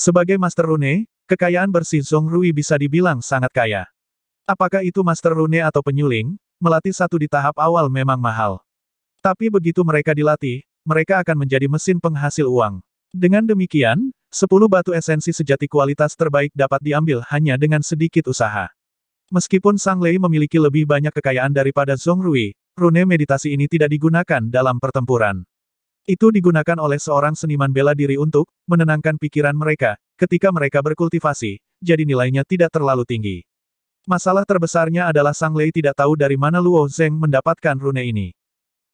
Sebagai Master Rune, kekayaan bersih Zhong Rui bisa dibilang sangat kaya. Apakah itu Master Rune atau penyuling, melatih satu di tahap awal memang mahal. Tapi begitu mereka dilatih, mereka akan menjadi mesin penghasil uang. Dengan demikian, 10 batu esensi sejati kualitas terbaik dapat diambil hanya dengan sedikit usaha. Meskipun Sang Lei memiliki lebih banyak kekayaan daripada Zhong Rui, rune meditasi ini tidak digunakan dalam pertempuran. Itu digunakan oleh seorang seniman bela diri untuk menenangkan pikiran mereka ketika mereka berkultivasi, jadi nilainya tidak terlalu tinggi. Masalah terbesarnya adalah Sang Lei tidak tahu dari mana Luo Zeng mendapatkan rune ini.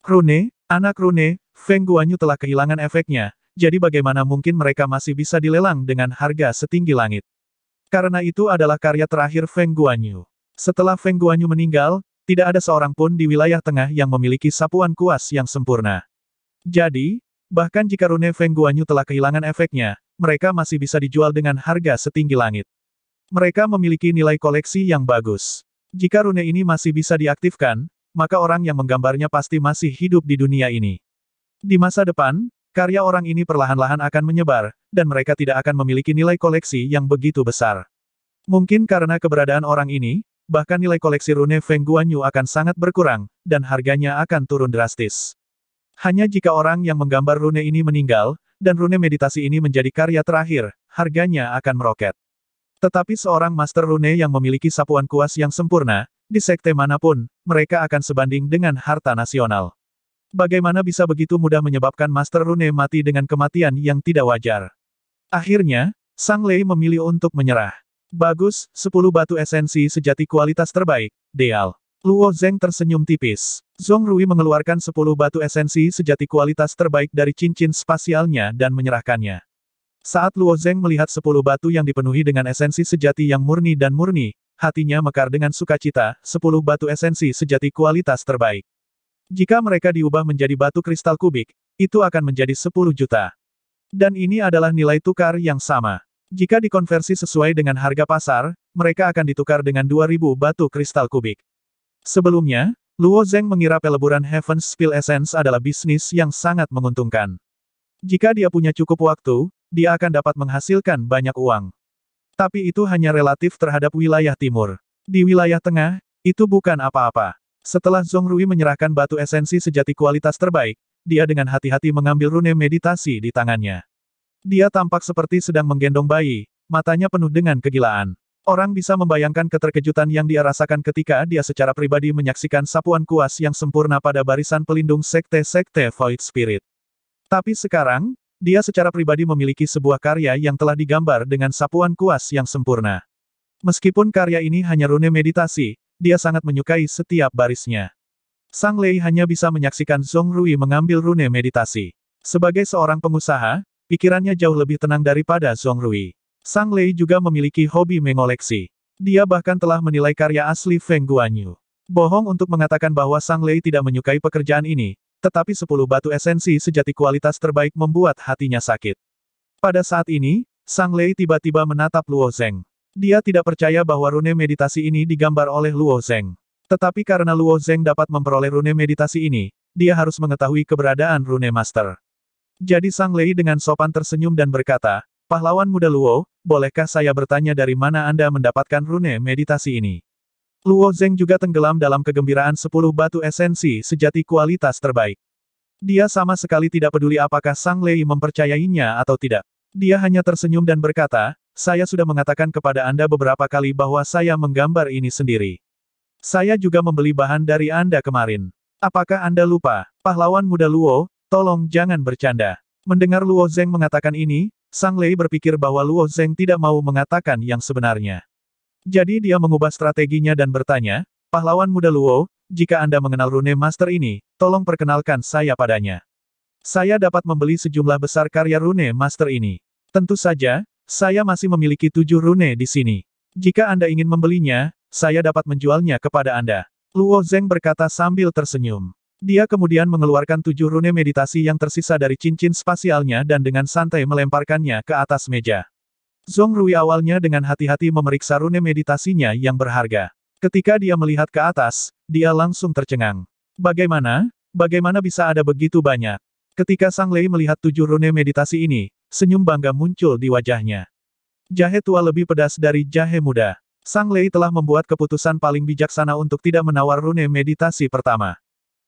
Rune, anak rune, Feng Guanyu telah kehilangan efeknya, jadi bagaimana mungkin mereka masih bisa dilelang dengan harga setinggi langit. Karena itu adalah karya terakhir Feng Guanyu. Setelah Feng Guanyu meninggal, tidak ada seorang pun di wilayah tengah yang memiliki sapuan kuas yang sempurna. Jadi, bahkan jika rune Feng Guanyu telah kehilangan efeknya, mereka masih bisa dijual dengan harga setinggi langit. Mereka memiliki nilai koleksi yang bagus. Jika rune ini masih bisa diaktifkan, maka orang yang menggambarnya pasti masih hidup di dunia ini. Di masa depan, karya orang ini perlahan-lahan akan menyebar, dan mereka tidak akan memiliki nilai koleksi yang begitu besar. Mungkin karena keberadaan orang ini, bahkan nilai koleksi rune Feng Guanyu akan sangat berkurang, dan harganya akan turun drastis. Hanya jika orang yang menggambar rune ini meninggal, dan rune meditasi ini menjadi karya terakhir, harganya akan meroket. Tetapi seorang master rune yang memiliki sapuan kuas yang sempurna, di sekte manapun, mereka akan sebanding dengan harta nasional. Bagaimana bisa begitu mudah menyebabkan master rune mati dengan kematian yang tidak wajar? Akhirnya, Sang Lei memilih untuk menyerah. Bagus, 10 batu esensi sejati kualitas terbaik, Deal. Luo Zeng tersenyum tipis. Zong Rui mengeluarkan sepuluh batu esensi sejati kualitas terbaik dari cincin spasialnya dan menyerahkannya. Saat Luo Zeng melihat sepuluh batu yang dipenuhi dengan esensi sejati yang murni dan murni, hatinya mekar dengan sukacita, sepuluh batu esensi sejati kualitas terbaik. Jika mereka diubah menjadi batu kristal kubik, itu akan menjadi sepuluh juta. Dan ini adalah nilai tukar yang sama. Jika dikonversi sesuai dengan harga pasar, mereka akan ditukar dengan 2000 batu kristal kubik. Sebelumnya, Luo Zeng mengira peleburan Heaven's Spill Essence adalah bisnis yang sangat menguntungkan. Jika dia punya cukup waktu, dia akan dapat menghasilkan banyak uang. Tapi itu hanya relatif terhadap wilayah timur. Di wilayah tengah, itu bukan apa-apa. Setelah Zhong Rui menyerahkan batu esensi sejati kualitas terbaik, dia dengan hati-hati mengambil rune meditasi di tangannya. Dia tampak seperti sedang menggendong bayi, matanya penuh dengan kegilaan. Orang bisa membayangkan keterkejutan yang dia rasakan ketika dia secara pribadi menyaksikan sapuan kuas yang sempurna pada barisan pelindung sekte-sekte Void Spirit. Tapi sekarang, dia secara pribadi memiliki sebuah karya yang telah digambar dengan sapuan kuas yang sempurna. Meskipun karya ini hanya rune meditasi, dia sangat menyukai setiap barisnya. Sang Lei hanya bisa menyaksikan Zhong Rui mengambil rune meditasi. Sebagai seorang pengusaha, pikirannya jauh lebih tenang daripada Zhong Rui. Sang Lei juga memiliki hobi mengoleksi. Dia bahkan telah menilai karya asli Feng Guanyu. Bohong untuk mengatakan bahwa Sang Lei tidak menyukai pekerjaan ini, tetapi sepuluh batu esensi sejati kualitas terbaik membuat hatinya sakit. Pada saat ini, Sang Lei tiba-tiba menatap Luo Zeng. Dia tidak percaya bahwa rune meditasi ini digambar oleh Luo Zeng. Tetapi karena Luo Zeng dapat memperoleh rune meditasi ini, dia harus mengetahui keberadaan rune master. Jadi Sang Lei dengan sopan tersenyum dan berkata, Pahlawan muda Luo, bolehkah saya bertanya dari mana Anda mendapatkan rune meditasi ini? Luo Zeng juga tenggelam dalam kegembiraan sepuluh batu esensi sejati kualitas terbaik. Dia sama sekali tidak peduli apakah Sang Lei mempercayainya atau tidak. Dia hanya tersenyum dan berkata, saya sudah mengatakan kepada Anda beberapa kali bahwa saya menggambar ini sendiri. Saya juga membeli bahan dari Anda kemarin. Apakah Anda lupa? Pahlawan muda Luo, tolong jangan bercanda. Mendengar Luo Zeng mengatakan ini, Sang Lei berpikir bahwa Luo Zeng tidak mau mengatakan yang sebenarnya. Jadi dia mengubah strateginya dan bertanya, Pahlawan muda Luo, jika Anda mengenal rune master ini, tolong perkenalkan saya padanya. Saya dapat membeli sejumlah besar karya rune master ini. Tentu saja, saya masih memiliki tujuh rune di sini. Jika Anda ingin membelinya, saya dapat menjualnya kepada Anda. Luo Zeng berkata sambil tersenyum. Dia kemudian mengeluarkan tujuh rune meditasi yang tersisa dari cincin spasialnya dan dengan santai melemparkannya ke atas meja. Zong Rui awalnya dengan hati-hati memeriksa rune meditasinya yang berharga. Ketika dia melihat ke atas, dia langsung tercengang. Bagaimana? Bagaimana bisa ada begitu banyak? Ketika Sang Lei melihat tujuh rune meditasi ini, senyum bangga muncul di wajahnya. Jahe tua lebih pedas dari jahe muda. Sang Lei telah membuat keputusan paling bijaksana untuk tidak menawar rune meditasi pertama.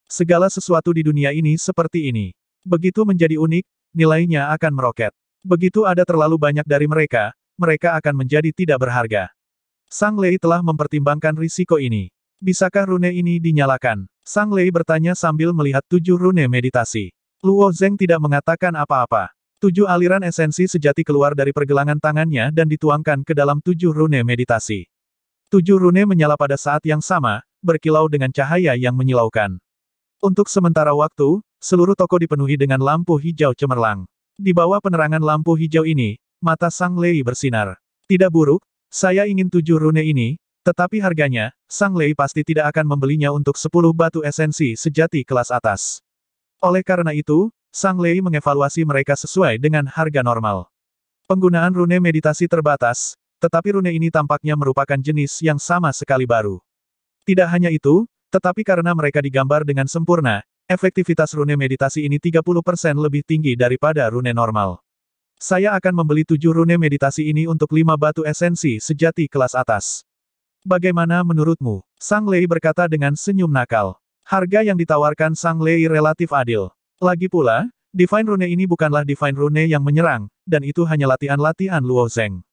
Segala sesuatu di dunia ini seperti ini. Begitu menjadi unik, nilainya akan meroket. Begitu ada terlalu banyak dari mereka, mereka akan menjadi tidak berharga. Sang Lei telah mempertimbangkan risiko ini. Bisakah rune ini dinyalakan? Sang Lei bertanya sambil melihat tujuh rune meditasi. Luo Zeng tidak mengatakan apa-apa. Tujuh aliran esensi sejati keluar dari pergelangan tangannya dan dituangkan ke dalam tujuh rune meditasi. Tujuh rune menyala pada saat yang sama, berkilau dengan cahaya yang menyilaukan. Untuk sementara waktu, seluruh toko dipenuhi dengan lampu hijau cemerlang. Di bawah penerangan lampu hijau ini, mata Sang Lei bersinar. Tidak buruk, saya ingin tujuh rune ini, tetapi harganya, Sang Lei pasti tidak akan membelinya untuk sepuluh batu esensi sejati kelas atas. Oleh karena itu, Sang Lei mengevaluasi mereka sesuai dengan harga normal. Penggunaan rune meditasi terbatas, tetapi rune ini tampaknya merupakan jenis yang sama sekali baru. Tidak hanya itu, tetapi karena mereka digambar dengan sempurna, efektivitas rune meditasi ini 30% lebih tinggi daripada rune normal. Saya akan membeli tujuh rune meditasi ini untuk lima batu esensi sejati kelas atas. Bagaimana menurutmu? Sang Lei berkata dengan senyum nakal. Harga yang ditawarkan Sang Lei relatif adil. Lagi pula, Divine Rune ini bukanlah Divine Rune yang menyerang, dan itu hanya latihan-latihan Luo Zeng.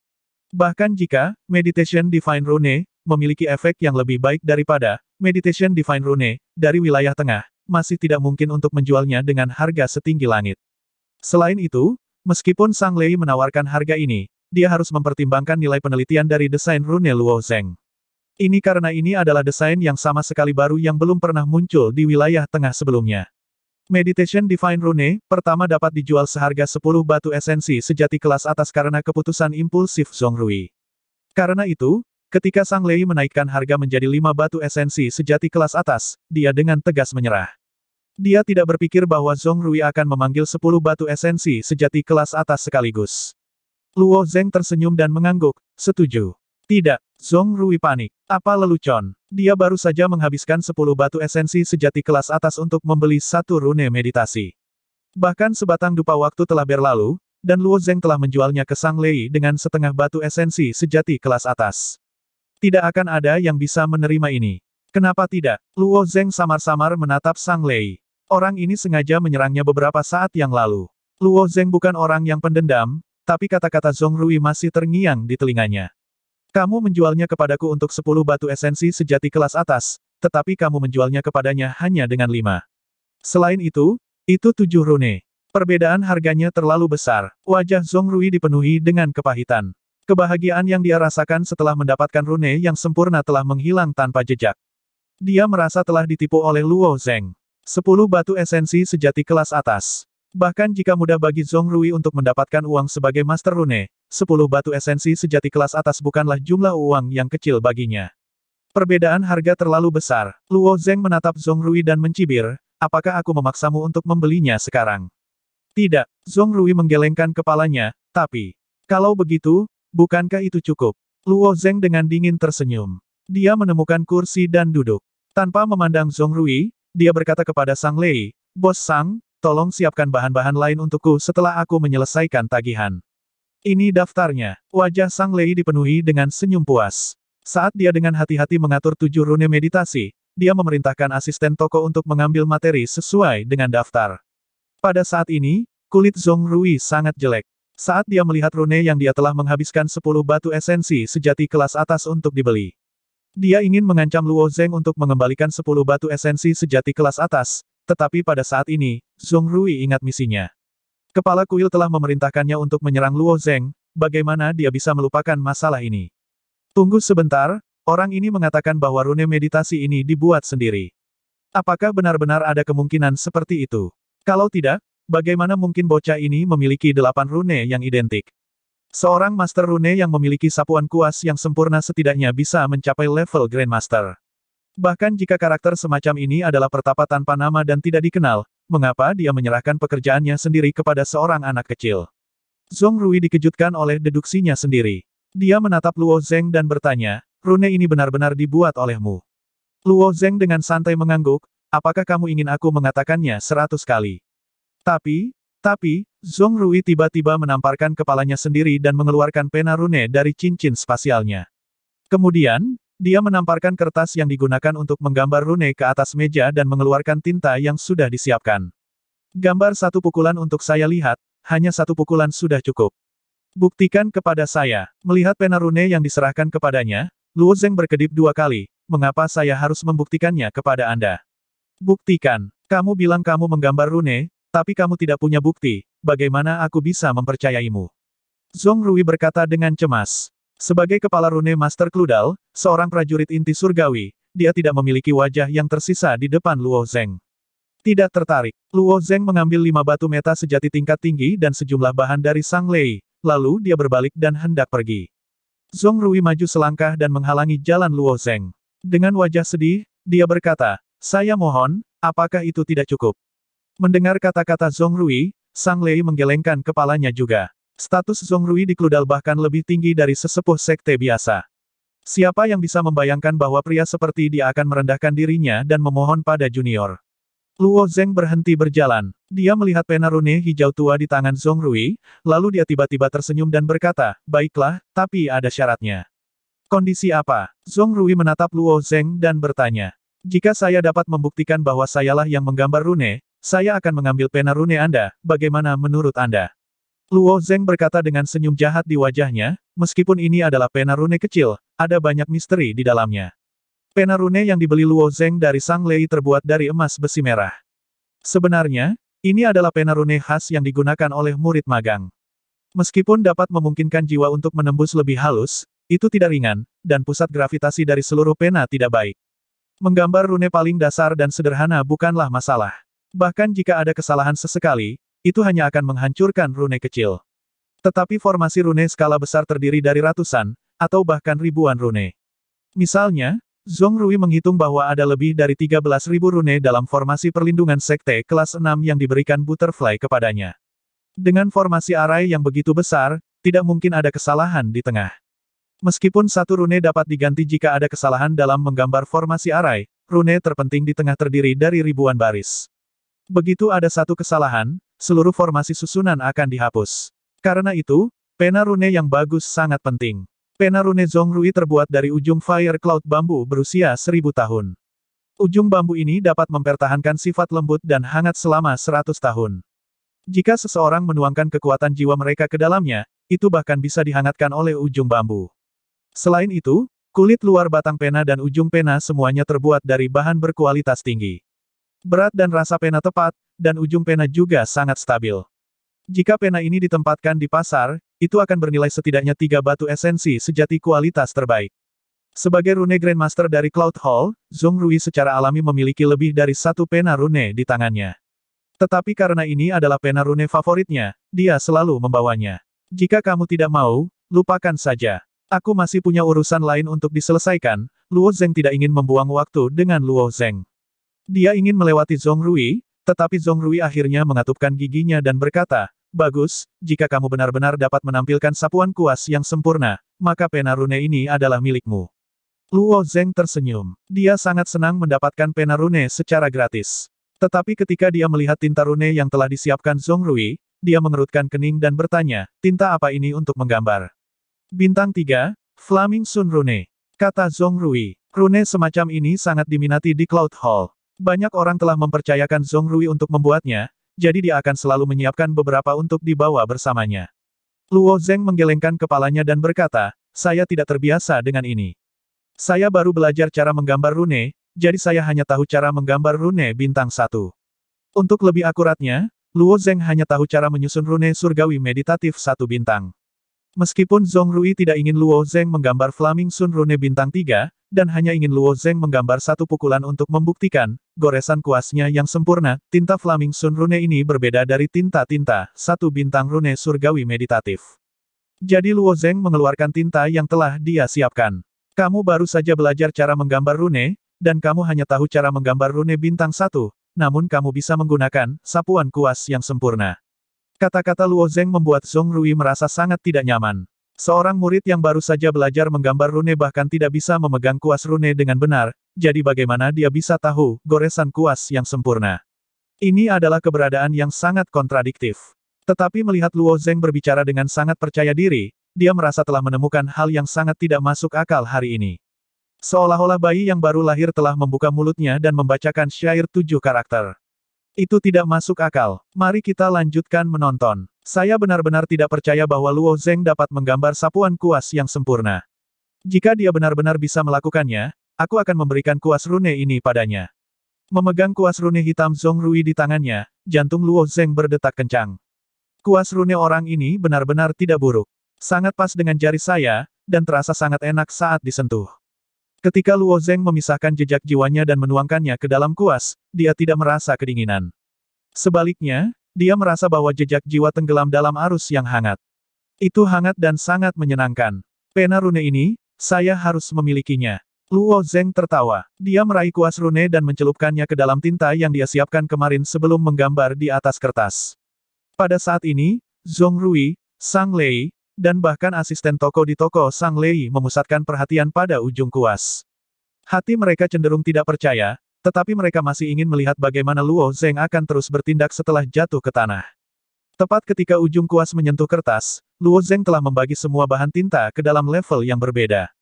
Bahkan jika, Meditation Divine Rune, memiliki efek yang lebih baik daripada Meditation Divine Rune dari wilayah tengah, masih tidak mungkin untuk menjualnya dengan harga setinggi langit. Selain itu, meskipun Sang Lei menawarkan harga ini, dia harus mempertimbangkan nilai penelitian dari desain Rune Luo Zeng. Ini karena ini adalah desain yang sama sekali baru yang belum pernah muncul di wilayah tengah sebelumnya. Meditation Divine Rune, pertama dapat dijual seharga 10 batu esensi sejati kelas atas karena keputusan impulsif Zhong Rui. Karena itu, Ketika Sang Lei menaikkan harga menjadi lima batu esensi sejati kelas atas, dia dengan tegas menyerah. Dia tidak berpikir bahwa Zhong Rui akan memanggil sepuluh batu esensi sejati kelas atas sekaligus. Luo Zeng tersenyum dan mengangguk, setuju. Tidak, Zhong Rui panik. Apa lelucon? Dia baru saja menghabiskan sepuluh batu esensi sejati kelas atas untuk membeli satu rune meditasi. Bahkan sebatang dupa waktu telah berlalu, dan Luo Zeng telah menjualnya ke Sang Lei dengan setengah batu esensi sejati kelas atas. Tidak akan ada yang bisa menerima ini. Kenapa tidak? Luo Zeng samar-samar menatap Sang Lei. Orang ini sengaja menyerangnya beberapa saat yang lalu. Luo Zeng bukan orang yang pendendam, tapi kata-kata Zong Rui masih terngiang di telinganya. Kamu menjualnya kepadaku untuk 10 batu esensi sejati kelas atas, tetapi kamu menjualnya kepadanya hanya dengan 5. Selain itu, itu 7 rune. Perbedaan harganya terlalu besar. Wajah Zong Rui dipenuhi dengan kepahitan. Kebahagiaan yang dia rasakan setelah mendapatkan rune yang sempurna telah menghilang tanpa jejak. Dia merasa telah ditipu oleh Luo Zeng. Sepuluh batu esensi sejati kelas atas. Bahkan jika mudah bagi Zhong Rui untuk mendapatkan uang sebagai master rune, sepuluh batu esensi sejati kelas atas bukanlah jumlah uang yang kecil baginya. Perbedaan harga terlalu besar. Luo Zeng menatap Zhong Rui dan mencibir, apakah aku memaksamu untuk membelinya sekarang? Tidak, Zhong Rui menggelengkan kepalanya, tapi, kalau begitu, Bukankah itu cukup? Luo Zeng dengan dingin tersenyum. Dia menemukan kursi dan duduk. Tanpa memandang Zhong Rui, dia berkata kepada Sang Lei, Bos Sang, tolong siapkan bahan-bahan lain untukku setelah aku menyelesaikan tagihan. Ini daftarnya. Wajah Sang Lei dipenuhi dengan senyum puas. Saat dia dengan hati-hati mengatur tujuh rune meditasi, dia memerintahkan asisten toko untuk mengambil materi sesuai dengan daftar. Pada saat ini, kulit Zhong Rui sangat jelek. Saat dia melihat rune yang dia telah menghabiskan 10 batu esensi sejati kelas atas untuk dibeli. Dia ingin mengancam Luo Zeng untuk mengembalikan 10 batu esensi sejati kelas atas, tetapi pada saat ini, Zhong Rui ingat misinya. Kepala kuil telah memerintahkannya untuk menyerang Luo Zeng, bagaimana dia bisa melupakan masalah ini. Tunggu sebentar, orang ini mengatakan bahwa rune meditasi ini dibuat sendiri. Apakah benar-benar ada kemungkinan seperti itu? Kalau tidak, Bagaimana mungkin bocah ini memiliki delapan rune yang identik? Seorang Master Rune yang memiliki sapuan kuas yang sempurna setidaknya bisa mencapai level Grandmaster. Bahkan jika karakter semacam ini adalah pertapa tanpa nama dan tidak dikenal, mengapa dia menyerahkan pekerjaannya sendiri kepada seorang anak kecil? Zong Rui dikejutkan oleh deduksinya sendiri. Dia menatap Luo Zeng dan bertanya, rune ini benar-benar dibuat olehmu. Luo Zeng dengan santai mengangguk, apakah kamu ingin aku mengatakannya seratus kali? Tapi, tapi, Zong Rui tiba-tiba menamparkan kepalanya sendiri dan mengeluarkan pena rune dari cincin spasialnya. Kemudian, dia menamparkan kertas yang digunakan untuk menggambar rune ke atas meja dan mengeluarkan tinta yang sudah disiapkan. Gambar satu pukulan untuk saya lihat, hanya satu pukulan sudah cukup. Buktikan kepada saya. Melihat pena rune yang diserahkan kepadanya, Luo Zeng berkedip dua kali. Mengapa saya harus membuktikannya kepada Anda? Buktikan. Kamu bilang kamu menggambar rune, tapi kamu tidak punya bukti, bagaimana aku bisa mempercayaimu? Zong Rui berkata dengan cemas. Sebagai kepala rune Master Kludal, seorang prajurit inti surgawi, dia tidak memiliki wajah yang tersisa di depan Luo Zeng. Tidak tertarik, Luo Zeng mengambil lima batu meta sejati tingkat tinggi dan sejumlah bahan dari Sang Lei, lalu dia berbalik dan hendak pergi. Zong Rui maju selangkah dan menghalangi jalan Luo Zeng. Dengan wajah sedih, dia berkata, saya mohon, apakah itu tidak cukup? Mendengar kata-kata Zong Rui, Sang Lei menggelengkan kepalanya juga. Status Zong Rui di Kludal bahkan lebih tinggi dari sesepuh sekte biasa. Siapa yang bisa membayangkan bahwa pria seperti dia akan merendahkan dirinya dan memohon pada junior. Luo Zeng berhenti berjalan. Dia melihat pena rune hijau tua di tangan Zong Rui, lalu dia tiba-tiba tersenyum dan berkata, Baiklah, tapi ada syaratnya. Kondisi apa? Zong Rui menatap Luo Zeng dan bertanya. Jika saya dapat membuktikan bahwa sayalah yang menggambar rune, saya akan mengambil pena rune Anda, bagaimana menurut Anda? Luo Zeng berkata dengan senyum jahat di wajahnya, meskipun ini adalah pena rune kecil, ada banyak misteri di dalamnya. Pena rune yang dibeli Luo Zeng dari Sang Lei terbuat dari emas besi merah. Sebenarnya, ini adalah pena rune khas yang digunakan oleh murid magang. Meskipun dapat memungkinkan jiwa untuk menembus lebih halus, itu tidak ringan, dan pusat gravitasi dari seluruh pena tidak baik. Menggambar rune paling dasar dan sederhana bukanlah masalah. Bahkan jika ada kesalahan sesekali, itu hanya akan menghancurkan rune kecil. Tetapi formasi rune skala besar terdiri dari ratusan, atau bahkan ribuan rune. Misalnya, Zhong Rui menghitung bahwa ada lebih dari 13.000 rune dalam formasi perlindungan sekte kelas 6 yang diberikan Butterfly kepadanya. Dengan formasi arai yang begitu besar, tidak mungkin ada kesalahan di tengah. Meskipun satu rune dapat diganti jika ada kesalahan dalam menggambar formasi arai, rune terpenting di tengah terdiri dari ribuan baris. Begitu ada satu kesalahan, seluruh formasi susunan akan dihapus. Karena itu, pena rune yang bagus sangat penting. Pena rune Zongrui terbuat dari ujung Fire Cloud bambu berusia seribu tahun. Ujung bambu ini dapat mempertahankan sifat lembut dan hangat selama seratus tahun. Jika seseorang menuangkan kekuatan jiwa mereka ke dalamnya, itu bahkan bisa dihangatkan oleh ujung bambu. Selain itu, kulit luar batang pena dan ujung pena semuanya terbuat dari bahan berkualitas tinggi berat dan rasa pena tepat, dan ujung pena juga sangat stabil. Jika pena ini ditempatkan di pasar, itu akan bernilai setidaknya tiga batu esensi sejati kualitas terbaik. Sebagai rune Grandmaster dari Cloud Hall, Zhong Rui secara alami memiliki lebih dari satu pena rune di tangannya. Tetapi karena ini adalah pena rune favoritnya, dia selalu membawanya. Jika kamu tidak mau, lupakan saja. Aku masih punya urusan lain untuk diselesaikan, Luo Zeng tidak ingin membuang waktu dengan Luo Zeng. Dia ingin melewati Zhong Rui, tetapi Zhong Rui akhirnya mengatupkan giginya dan berkata, Bagus, jika kamu benar-benar dapat menampilkan sapuan kuas yang sempurna, maka pena rune ini adalah milikmu. Luo Zeng tersenyum. Dia sangat senang mendapatkan pena rune secara gratis. Tetapi ketika dia melihat tinta rune yang telah disiapkan Zhong Rui, dia mengerutkan kening dan bertanya, tinta apa ini untuk menggambar? Bintang 3, Flaming Sun Rune. Kata Zhong Rui, rune semacam ini sangat diminati di Cloud Hall. Banyak orang telah mempercayakan Zhong Rui untuk membuatnya, jadi dia akan selalu menyiapkan beberapa untuk dibawa bersamanya. Luo Zeng menggelengkan kepalanya dan berkata, saya tidak terbiasa dengan ini. Saya baru belajar cara menggambar rune, jadi saya hanya tahu cara menggambar rune bintang satu. Untuk lebih akuratnya, Luo Zeng hanya tahu cara menyusun rune surgawi meditatif satu bintang. Meskipun Zhong Rui tidak ingin Luo Zeng menggambar Flaming Sun Rune bintang 3, dan hanya ingin Luo Zeng menggambar satu pukulan untuk membuktikan, goresan kuasnya yang sempurna, tinta Flaming Sun Rune ini berbeda dari tinta-tinta, satu bintang rune surgawi meditatif. Jadi Luo Zeng mengeluarkan tinta yang telah dia siapkan. Kamu baru saja belajar cara menggambar rune, dan kamu hanya tahu cara menggambar rune bintang satu, namun kamu bisa menggunakan sapuan kuas yang sempurna. Kata-kata Luo Zeng membuat Zhong Rui merasa sangat tidak nyaman. Seorang murid yang baru saja belajar menggambar rune bahkan tidak bisa memegang kuas rune dengan benar, jadi bagaimana dia bisa tahu goresan kuas yang sempurna? Ini adalah keberadaan yang sangat kontradiktif. Tetapi melihat Luo Zeng berbicara dengan sangat percaya diri, dia merasa telah menemukan hal yang sangat tidak masuk akal hari ini. Seolah-olah bayi yang baru lahir telah membuka mulutnya dan membacakan syair tujuh karakter. Itu tidak masuk akal. Mari kita lanjutkan menonton. Saya benar-benar tidak percaya bahwa Luo Zeng dapat menggambar sapuan kuas yang sempurna. Jika dia benar-benar bisa melakukannya, aku akan memberikan kuas rune ini padanya. Memegang kuas rune hitam Zong Rui di tangannya, jantung Luo Zeng berdetak kencang. Kuas rune orang ini benar-benar tidak buruk. Sangat pas dengan jari saya, dan terasa sangat enak saat disentuh. Ketika Luo Zeng memisahkan jejak jiwanya dan menuangkannya ke dalam kuas, dia tidak merasa kedinginan. Sebaliknya, dia merasa bahwa jejak jiwa tenggelam dalam arus yang hangat. Itu hangat dan sangat menyenangkan. Pena rune ini, saya harus memilikinya. Luo Zeng tertawa. Dia meraih kuas rune dan mencelupkannya ke dalam tinta yang dia siapkan kemarin sebelum menggambar di atas kertas. Pada saat ini, Zhong Rui, Sang Lei, dan bahkan asisten toko di toko Sang Lei memusatkan perhatian pada ujung kuas. Hati mereka cenderung tidak percaya, tetapi mereka masih ingin melihat bagaimana Luo Zeng akan terus bertindak setelah jatuh ke tanah. Tepat ketika ujung kuas menyentuh kertas, Luo Zeng telah membagi semua bahan tinta ke dalam level yang berbeda.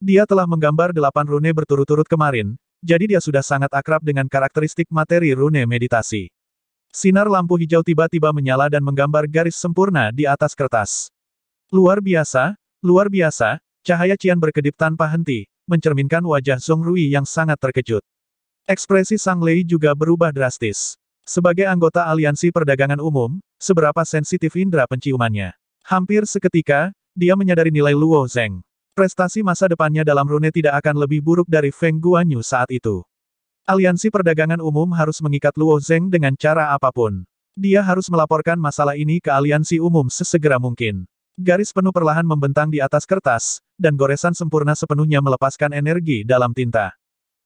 Dia telah menggambar delapan rune berturut-turut kemarin, jadi dia sudah sangat akrab dengan karakteristik materi rune meditasi. Sinar lampu hijau tiba-tiba menyala dan menggambar garis sempurna di atas kertas. Luar biasa, luar biasa, cahaya Cian berkedip tanpa henti, mencerminkan wajah Song Rui yang sangat terkejut. Ekspresi Sang Lei juga berubah drastis. Sebagai anggota Aliansi Perdagangan Umum, seberapa sensitif indera penciumannya. Hampir seketika, dia menyadari nilai Luo Zeng. Prestasi masa depannya dalam rune tidak akan lebih buruk dari Feng Guanyu saat itu. Aliansi Perdagangan Umum harus mengikat Luo Zeng dengan cara apapun. Dia harus melaporkan masalah ini ke aliansi umum sesegera mungkin. Garis penuh perlahan membentang di atas kertas, dan goresan sempurna sepenuhnya melepaskan energi dalam tinta.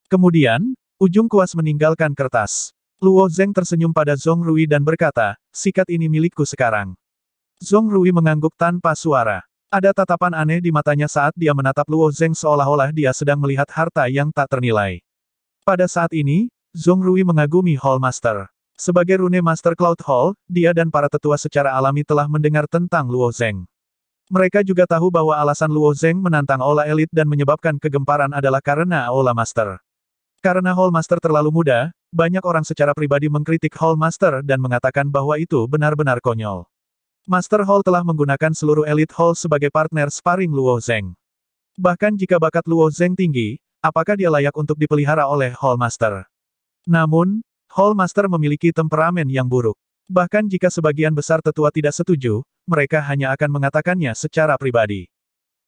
Kemudian, ujung kuas meninggalkan kertas. Luo Zeng tersenyum pada Zhong Rui dan berkata, sikat ini milikku sekarang. Zhong Rui mengangguk tanpa suara. Ada tatapan aneh di matanya saat dia menatap Luo Zeng seolah-olah dia sedang melihat harta yang tak ternilai. Pada saat ini, Zhong Rui mengagumi Hall Master. Sebagai rune Master Cloud Hall, dia dan para tetua secara alami telah mendengar tentang Luo Zeng. Mereka juga tahu bahwa alasan Luo Zeng menantang Ola Elit dan menyebabkan kegemparan adalah karena Ola Master. Karena Hall Master terlalu muda, banyak orang secara pribadi mengkritik Hall Master dan mengatakan bahwa itu benar-benar konyol. Master Hall telah menggunakan seluruh elit Hall sebagai partner sparring Luo Zeng. Bahkan jika bakat Luo Zeng tinggi, apakah dia layak untuk dipelihara oleh Hall Master? Namun, Hall Master memiliki temperamen yang buruk. Bahkan jika sebagian besar tetua tidak setuju, mereka hanya akan mengatakannya secara pribadi.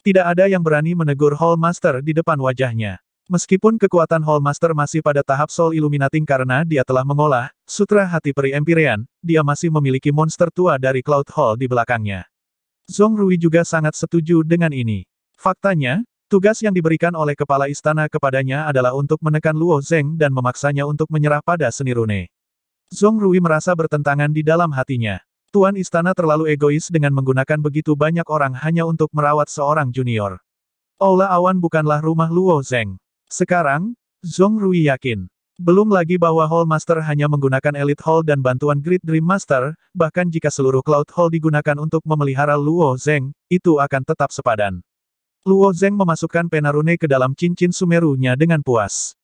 Tidak ada yang berani menegur Hall Master di depan wajahnya. Meskipun kekuatan Hall Master masih pada tahap Soul Illuminating karena dia telah mengolah Sutra Hati Peri Empyrean, dia masih memiliki monster tua dari Cloud Hall di belakangnya. Zhong Rui juga sangat setuju dengan ini. Faktanya, tugas yang diberikan oleh kepala istana kepadanya adalah untuk menekan Luo Zheng dan memaksanya untuk menyerah pada seni rune. Zong Rui merasa bertentangan di dalam hatinya. Tuan istana terlalu egois dengan menggunakan begitu banyak orang hanya untuk merawat seorang junior. Aula Awan bukanlah rumah Luo Zeng. Sekarang, Zong Rui yakin. Belum lagi bahwa Hall Master hanya menggunakan Elite Hall dan bantuan Great Dream Master, bahkan jika seluruh Cloud Hall digunakan untuk memelihara Luo Zeng, itu akan tetap sepadan. Luo Zeng memasukkan penarune ke dalam cincin sumerunya dengan puas.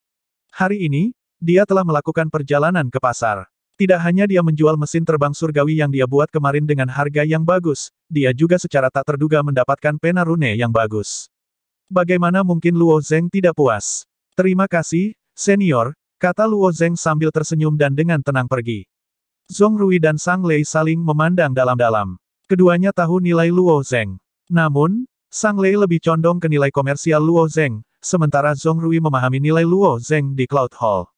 Hari ini, dia telah melakukan perjalanan ke pasar. Tidak hanya dia menjual mesin terbang surgawi yang dia buat kemarin dengan harga yang bagus, dia juga secara tak terduga mendapatkan pena rune yang bagus. Bagaimana mungkin Luo Zeng tidak puas? Terima kasih, senior, kata Luo Zeng sambil tersenyum dan dengan tenang pergi. Zong Rui dan Sang Lei saling memandang dalam-dalam. Keduanya tahu nilai Luo Zeng. Namun, Sang Lei lebih condong ke nilai komersial Luo Zeng, sementara Zong Rui memahami nilai Luo Zeng di Cloud Hall.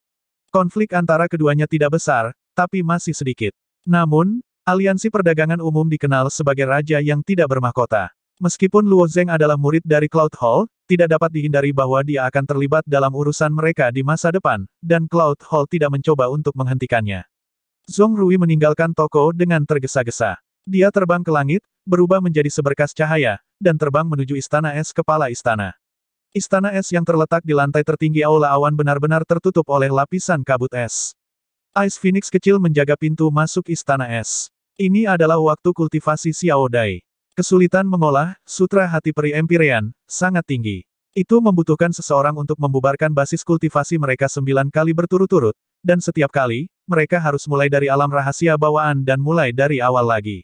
Konflik antara keduanya tidak besar, tapi masih sedikit. Namun, aliansi perdagangan umum dikenal sebagai raja yang tidak bermahkota. Meskipun Luo Zeng adalah murid dari Cloud Hall, tidak dapat dihindari bahwa dia akan terlibat dalam urusan mereka di masa depan, dan Cloud Hall tidak mencoba untuk menghentikannya. Zong Rui meninggalkan toko dengan tergesa-gesa. Dia terbang ke langit, berubah menjadi seberkas cahaya, dan terbang menuju istana es kepala istana. Istana es yang terletak di lantai tertinggi aula awan benar-benar tertutup oleh lapisan kabut es. Ice Phoenix kecil menjaga pintu masuk istana es. Ini adalah waktu kultivasi Xiao Dai. Kesulitan mengolah sutra hati peri Empyrean sangat tinggi. Itu membutuhkan seseorang untuk membubarkan basis kultivasi mereka sembilan kali berturut-turut, dan setiap kali, mereka harus mulai dari alam rahasia bawaan dan mulai dari awal lagi.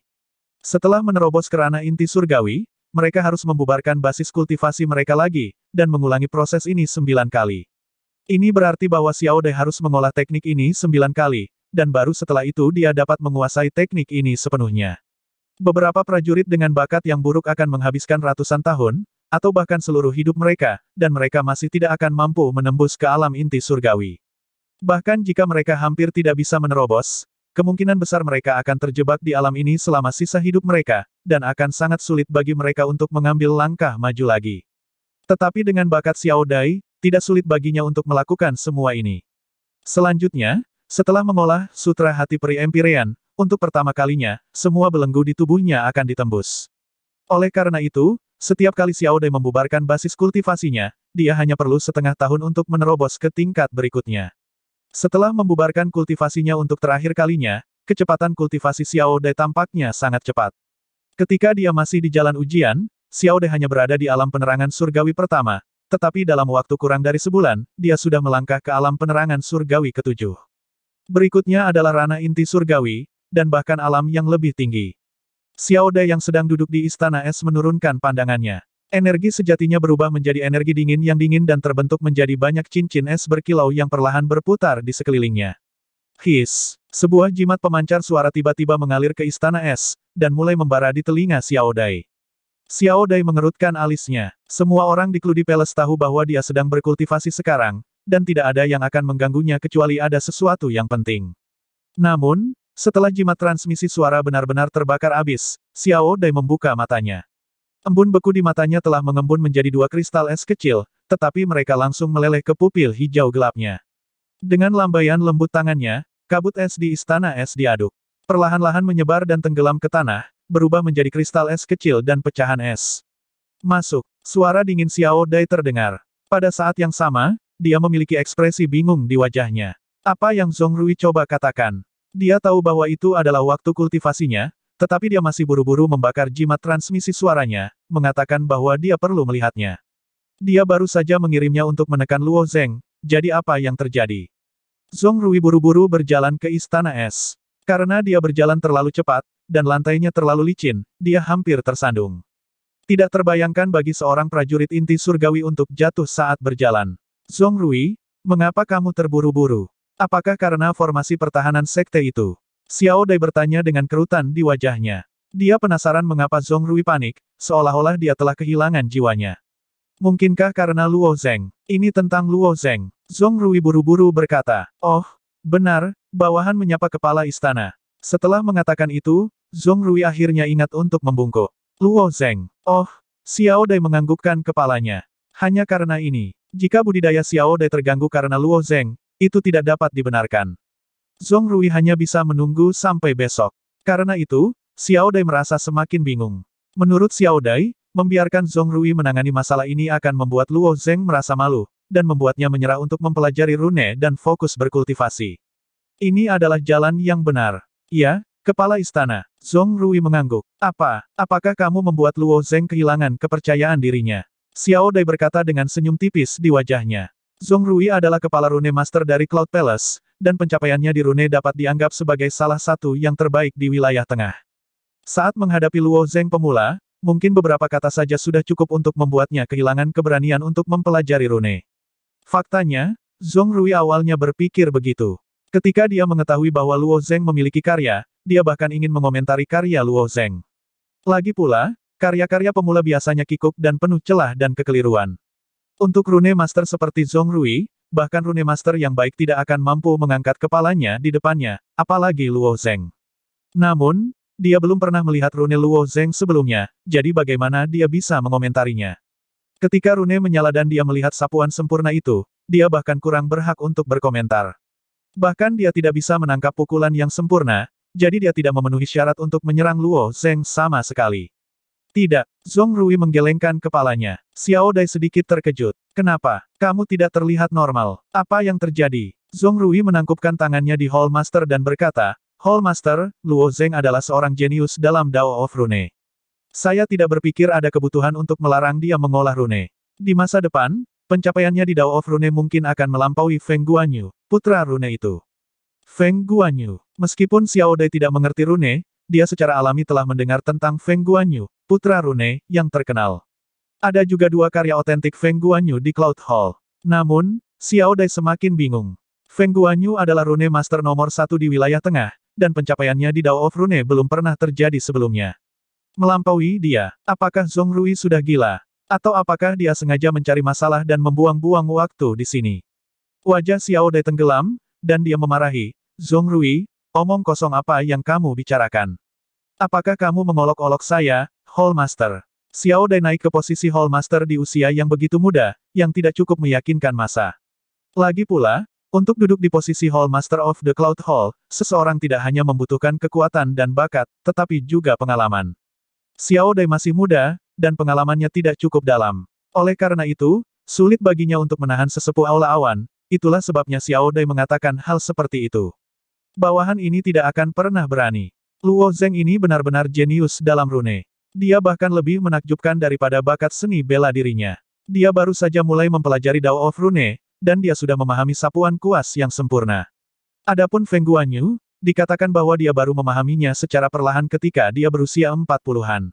Setelah menerobos kerana inti surgawi, mereka harus membubarkan basis kultivasi mereka lagi, dan mengulangi proses ini sembilan kali. Ini berarti bahwa Xiao De harus mengolah teknik ini sembilan kali, dan baru setelah itu dia dapat menguasai teknik ini sepenuhnya. Beberapa prajurit dengan bakat yang buruk akan menghabiskan ratusan tahun, atau bahkan seluruh hidup mereka, dan mereka masih tidak akan mampu menembus ke alam inti surgawi. Bahkan jika mereka hampir tidak bisa menerobos, Kemungkinan besar mereka akan terjebak di alam ini selama sisa hidup mereka, dan akan sangat sulit bagi mereka untuk mengambil langkah maju lagi. Tetapi dengan bakat Xiao Dai, tidak sulit baginya untuk melakukan semua ini. Selanjutnya, setelah mengolah Sutra Hati Peri Empyrean, untuk pertama kalinya, semua belenggu di tubuhnya akan ditembus. Oleh karena itu, setiap kali Xiao Dai membubarkan basis kultivasinya, dia hanya perlu setengah tahun untuk menerobos ke tingkat berikutnya. Setelah membubarkan kultivasinya untuk terakhir kalinya, kecepatan kultivasi Xiao De tampaknya sangat cepat. Ketika dia masih di jalan ujian, Xiao De hanya berada di alam penerangan surgawi pertama, tetapi dalam waktu kurang dari sebulan, dia sudah melangkah ke alam penerangan surgawi ketujuh. Berikutnya adalah ranah inti surgawi, dan bahkan alam yang lebih tinggi. Xiao De yang sedang duduk di istana es menurunkan pandangannya. Energi sejatinya berubah menjadi energi dingin yang dingin dan terbentuk menjadi banyak cincin es berkilau yang perlahan berputar di sekelilingnya. His, sebuah jimat pemancar suara tiba-tiba mengalir ke istana es, dan mulai membara di telinga Xiao Dai. Xiao Dai mengerutkan alisnya. Semua orang di Kludi Palace tahu bahwa dia sedang berkultivasi sekarang, dan tidak ada yang akan mengganggunya kecuali ada sesuatu yang penting. Namun, setelah jimat transmisi suara benar-benar terbakar abis, Xiao Dai membuka matanya. Embun beku di matanya telah mengembun menjadi dua kristal es kecil, tetapi mereka langsung meleleh ke pupil hijau gelapnya. Dengan lambaian lembut tangannya, kabut es di istana es diaduk. Perlahan-lahan menyebar dan tenggelam ke tanah, berubah menjadi kristal es kecil dan pecahan es. Masuk, suara dingin Xiao Dai terdengar. Pada saat yang sama, dia memiliki ekspresi bingung di wajahnya. Apa yang Zhong Rui coba katakan? Dia tahu bahwa itu adalah waktu kultivasinya, tetapi dia masih buru-buru membakar jimat transmisi suaranya, mengatakan bahwa dia perlu melihatnya. Dia baru saja mengirimnya untuk menekan Luo Zeng, jadi apa yang terjadi? Zong Rui buru-buru berjalan ke Istana Es. Karena dia berjalan terlalu cepat, dan lantainya terlalu licin, dia hampir tersandung. Tidak terbayangkan bagi seorang prajurit inti surgawi untuk jatuh saat berjalan. Zong Rui, mengapa kamu terburu-buru? Apakah karena formasi pertahanan sekte itu? Xiao Dai bertanya dengan kerutan di wajahnya. Dia penasaran mengapa Zhong Rui panik, seolah-olah dia telah kehilangan jiwanya. Mungkinkah karena Luo Zeng? Ini tentang Luo Zeng. Zhong Rui buru-buru berkata, Oh, benar, bawahan menyapa kepala istana. Setelah mengatakan itu, Zhong Rui akhirnya ingat untuk membungkuk. Luo Zeng, oh, Xiao Dai menganggukkan kepalanya. Hanya karena ini, jika budidaya Xiao Dai terganggu karena Luo Zeng, itu tidak dapat dibenarkan. Zong Rui hanya bisa menunggu sampai besok. Karena itu, Xiao Dai merasa semakin bingung. Menurut Xiao Dai, membiarkan Zong Rui menangani masalah ini akan membuat Luo Zeng merasa malu, dan membuatnya menyerah untuk mempelajari rune dan fokus berkultivasi. Ini adalah jalan yang benar. Ya, Kepala Istana, Zong Rui mengangguk. Apa, apakah kamu membuat Luo Zeng kehilangan kepercayaan dirinya? Xiao Dai berkata dengan senyum tipis di wajahnya. Zong Rui adalah kepala rune master dari Cloud Palace, dan pencapaiannya di Rune dapat dianggap sebagai salah satu yang terbaik di wilayah tengah. Saat menghadapi Luo Zeng pemula, mungkin beberapa kata saja sudah cukup untuk membuatnya kehilangan keberanian untuk mempelajari Rune. Faktanya, Zhong Rui awalnya berpikir begitu. Ketika dia mengetahui bahwa Luo Zeng memiliki karya, dia bahkan ingin mengomentari karya Luo Zeng. Lagi pula, karya-karya pemula biasanya kikuk dan penuh celah dan kekeliruan. Untuk rune master seperti Zhong Rui, bahkan Rune Master yang baik tidak akan mampu mengangkat kepalanya di depannya, apalagi Luo Zeng. Namun, dia belum pernah melihat Rune Luo Zeng sebelumnya, jadi bagaimana dia bisa mengomentarinya. Ketika Rune menyala dan dia melihat sapuan sempurna itu, dia bahkan kurang berhak untuk berkomentar. Bahkan dia tidak bisa menangkap pukulan yang sempurna, jadi dia tidak memenuhi syarat untuk menyerang Luo Zeng sama sekali. Tidak. Zong Rui menggelengkan kepalanya. Xiao Dai sedikit terkejut. Kenapa? Kamu tidak terlihat normal. Apa yang terjadi? Zong Rui menangkupkan tangannya di Hall Master dan berkata, Hall Master, Luo Zeng adalah seorang jenius dalam Dao of Rune. Saya tidak berpikir ada kebutuhan untuk melarang dia mengolah Rune. Di masa depan, pencapaiannya di Dao of Rune mungkin akan melampaui Feng Guanyu, putra Rune itu. Feng Guanyu. Meskipun Xiao Dai tidak mengerti Rune, dia secara alami telah mendengar tentang Feng Guanyu, putra Rune, yang terkenal. Ada juga dua karya otentik Feng Guanyu di Cloud Hall. Namun, Xiao Dai semakin bingung. Feng Guanyu adalah Rune Master nomor satu di wilayah tengah, dan pencapaiannya di Dao of Rune belum pernah terjadi sebelumnya. Melampaui dia, apakah Zhong Rui sudah gila? Atau apakah dia sengaja mencari masalah dan membuang-buang waktu di sini? Wajah Xiao Dai tenggelam, dan dia memarahi, Zhong Rui, omong kosong apa yang kamu bicarakan? Apakah kamu mengolok-olok saya, Hall Master? Xiao Dai naik ke posisi Hall Master di usia yang begitu muda, yang tidak cukup meyakinkan masa. Lagi pula, untuk duduk di posisi Hall Master of the Cloud Hall, seseorang tidak hanya membutuhkan kekuatan dan bakat, tetapi juga pengalaman. Xiao Dai masih muda, dan pengalamannya tidak cukup dalam. Oleh karena itu, sulit baginya untuk menahan sesepuh aula awan, itulah sebabnya Xiao Dai mengatakan hal seperti itu. Bawahan ini tidak akan pernah berani. Luo Zeng ini benar-benar jenius dalam rune. Dia bahkan lebih menakjubkan daripada bakat seni bela dirinya. Dia baru saja mulai mempelajari Dao of Rune, dan dia sudah memahami sapuan kuas yang sempurna. Adapun Feng Guanyu, dikatakan bahwa dia baru memahaminya secara perlahan ketika dia berusia empat puluhan.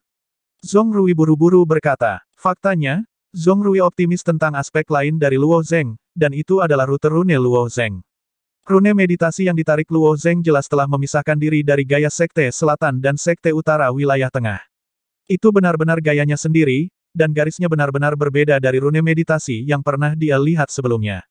Zong Rui buru-buru berkata, faktanya, Zong Rui optimis tentang aspek lain dari Luo Zeng, dan itu adalah rute rune Luo Zeng. Rune meditasi yang ditarik Luo Zeng jelas telah memisahkan diri dari gaya Sekte Selatan dan Sekte Utara wilayah tengah. Itu benar-benar gayanya sendiri, dan garisnya benar-benar berbeda dari rune meditasi yang pernah dia lihat sebelumnya.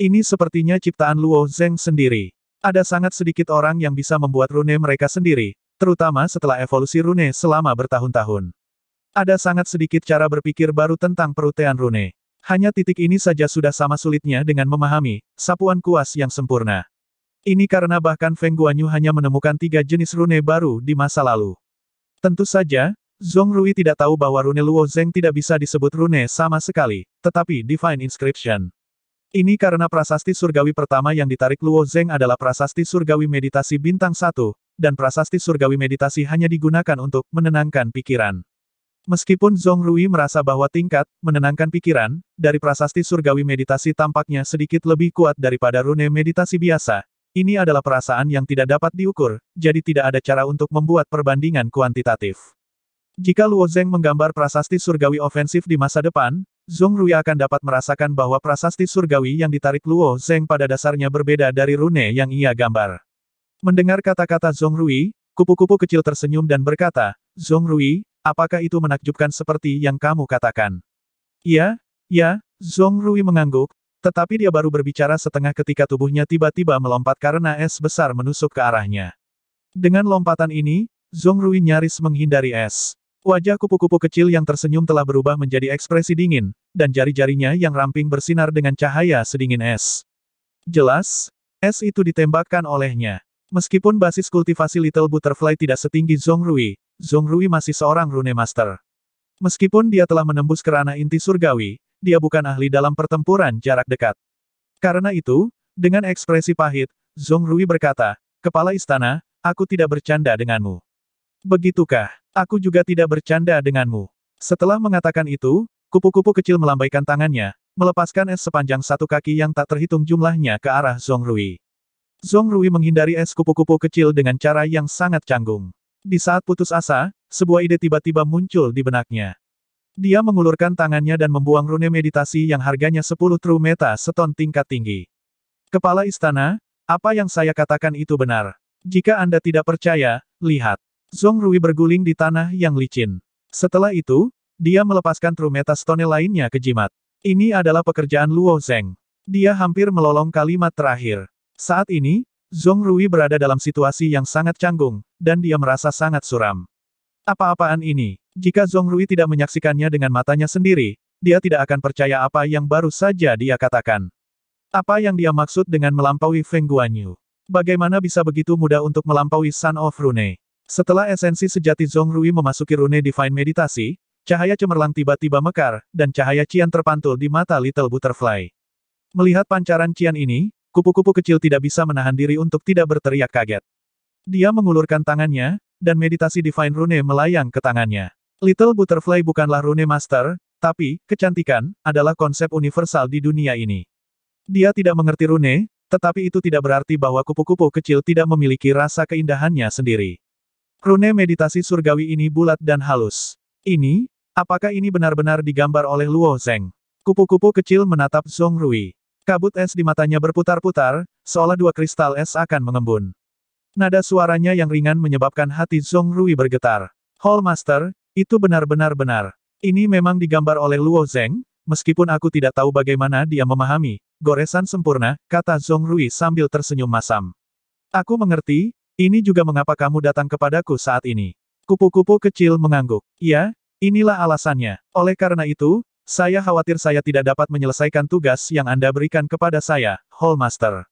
Ini sepertinya ciptaan Luo Zeng sendiri. Ada sangat sedikit orang yang bisa membuat rune mereka sendiri, terutama setelah evolusi rune selama bertahun-tahun. Ada sangat sedikit cara berpikir baru tentang perutean rune. Hanya titik ini saja sudah sama sulitnya dengan memahami sapuan kuas yang sempurna. Ini karena bahkan Feng Guanyu hanya menemukan tiga jenis rune baru di masa lalu. Tentu saja, Zong Rui tidak tahu bahwa rune Luo Zeng tidak bisa disebut rune sama sekali, tetapi Divine Inscription. Ini karena prasasti surgawi pertama yang ditarik Luo Zeng adalah prasasti surgawi meditasi bintang satu, dan prasasti surgawi meditasi hanya digunakan untuk menenangkan pikiran. Meskipun Zong Rui merasa bahwa tingkat menenangkan pikiran dari prasasti surgawi meditasi tampaknya sedikit lebih kuat daripada rune meditasi biasa, ini adalah perasaan yang tidak dapat diukur, jadi tidak ada cara untuk membuat perbandingan kuantitatif. Jika Luo Zeng menggambar prasasti surgawi ofensif di masa depan, Zong Rui akan dapat merasakan bahwa prasasti surgawi yang ditarik Luo Zeng pada dasarnya berbeda dari rune yang ia gambar. Mendengar kata-kata Zong Rui, kupu-kupu kecil tersenyum dan berkata, Zong Rui, Apakah itu menakjubkan seperti yang kamu katakan? Ya, ya, Zong Rui mengangguk, tetapi dia baru berbicara setengah ketika tubuhnya tiba-tiba melompat karena es besar menusuk ke arahnya. Dengan lompatan ini, Zong Rui nyaris menghindari es. Wajah kupu-kupu kecil yang tersenyum telah berubah menjadi ekspresi dingin, dan jari-jarinya yang ramping bersinar dengan cahaya sedingin es. Jelas, es itu ditembakkan olehnya. Meskipun basis kultivasi Little Butterfly tidak setinggi Zong Rui, Zong Rui masih seorang Rune Master. Meskipun dia telah menembus kerana inti surgawi, dia bukan ahli dalam pertempuran jarak dekat. Karena itu, dengan ekspresi pahit, Zong Rui berkata, Kepala Istana, aku tidak bercanda denganmu. Begitukah, aku juga tidak bercanda denganmu. Setelah mengatakan itu, kupu-kupu kecil melambaikan tangannya, melepaskan es sepanjang satu kaki yang tak terhitung jumlahnya ke arah Zong Rui. Zong Rui menghindari es kupu-kupu kecil dengan cara yang sangat canggung. Di saat putus asa, sebuah ide tiba-tiba muncul di benaknya. Dia mengulurkan tangannya dan membuang rune meditasi yang harganya 10 true meta seton tingkat tinggi. Kepala istana, apa yang saya katakan itu benar. Jika Anda tidak percaya, lihat. Zong Rui berguling di tanah yang licin. Setelah itu, dia melepaskan true meta stone lainnya ke jimat. Ini adalah pekerjaan Luo Zeng. Dia hampir melolong kalimat terakhir. Saat ini, Zong Rui berada dalam situasi yang sangat canggung, dan dia merasa sangat suram. Apa-apaan ini? Jika Zong Rui tidak menyaksikannya dengan matanya sendiri, dia tidak akan percaya apa yang baru saja dia katakan. Apa yang dia maksud dengan melampaui Feng Guanyu? Bagaimana bisa begitu mudah untuk melampaui Sun of Rune? Setelah esensi sejati Zong Rui memasuki Rune Divine Meditasi, cahaya cemerlang tiba-tiba mekar, dan cahaya Cian terpantul di mata Little Butterfly. Melihat pancaran Cian ini, Kupu-kupu kecil tidak bisa menahan diri untuk tidak berteriak kaget. Dia mengulurkan tangannya, dan meditasi Divine Rune melayang ke tangannya. Little Butterfly bukanlah Rune Master, tapi, kecantikan, adalah konsep universal di dunia ini. Dia tidak mengerti Rune, tetapi itu tidak berarti bahwa kupu-kupu kecil tidak memiliki rasa keindahannya sendiri. Rune meditasi surgawi ini bulat dan halus. Ini, apakah ini benar-benar digambar oleh Luo Zeng? Kupu-kupu kecil menatap Zhong Rui. Kabut es di matanya berputar-putar, seolah dua kristal es akan mengembun. Nada suaranya yang ringan menyebabkan hati Zong Rui bergetar. Hall Master, itu benar-benar benar. Ini memang digambar oleh Luo Zeng, meskipun aku tidak tahu bagaimana dia memahami, goresan sempurna, kata Zong Rui sambil tersenyum masam. Aku mengerti, ini juga mengapa kamu datang kepadaku saat ini. Kupu-kupu kecil mengangguk. Ya, inilah alasannya. Oleh karena itu, saya khawatir saya tidak dapat menyelesaikan tugas yang Anda berikan kepada saya, Hallmaster.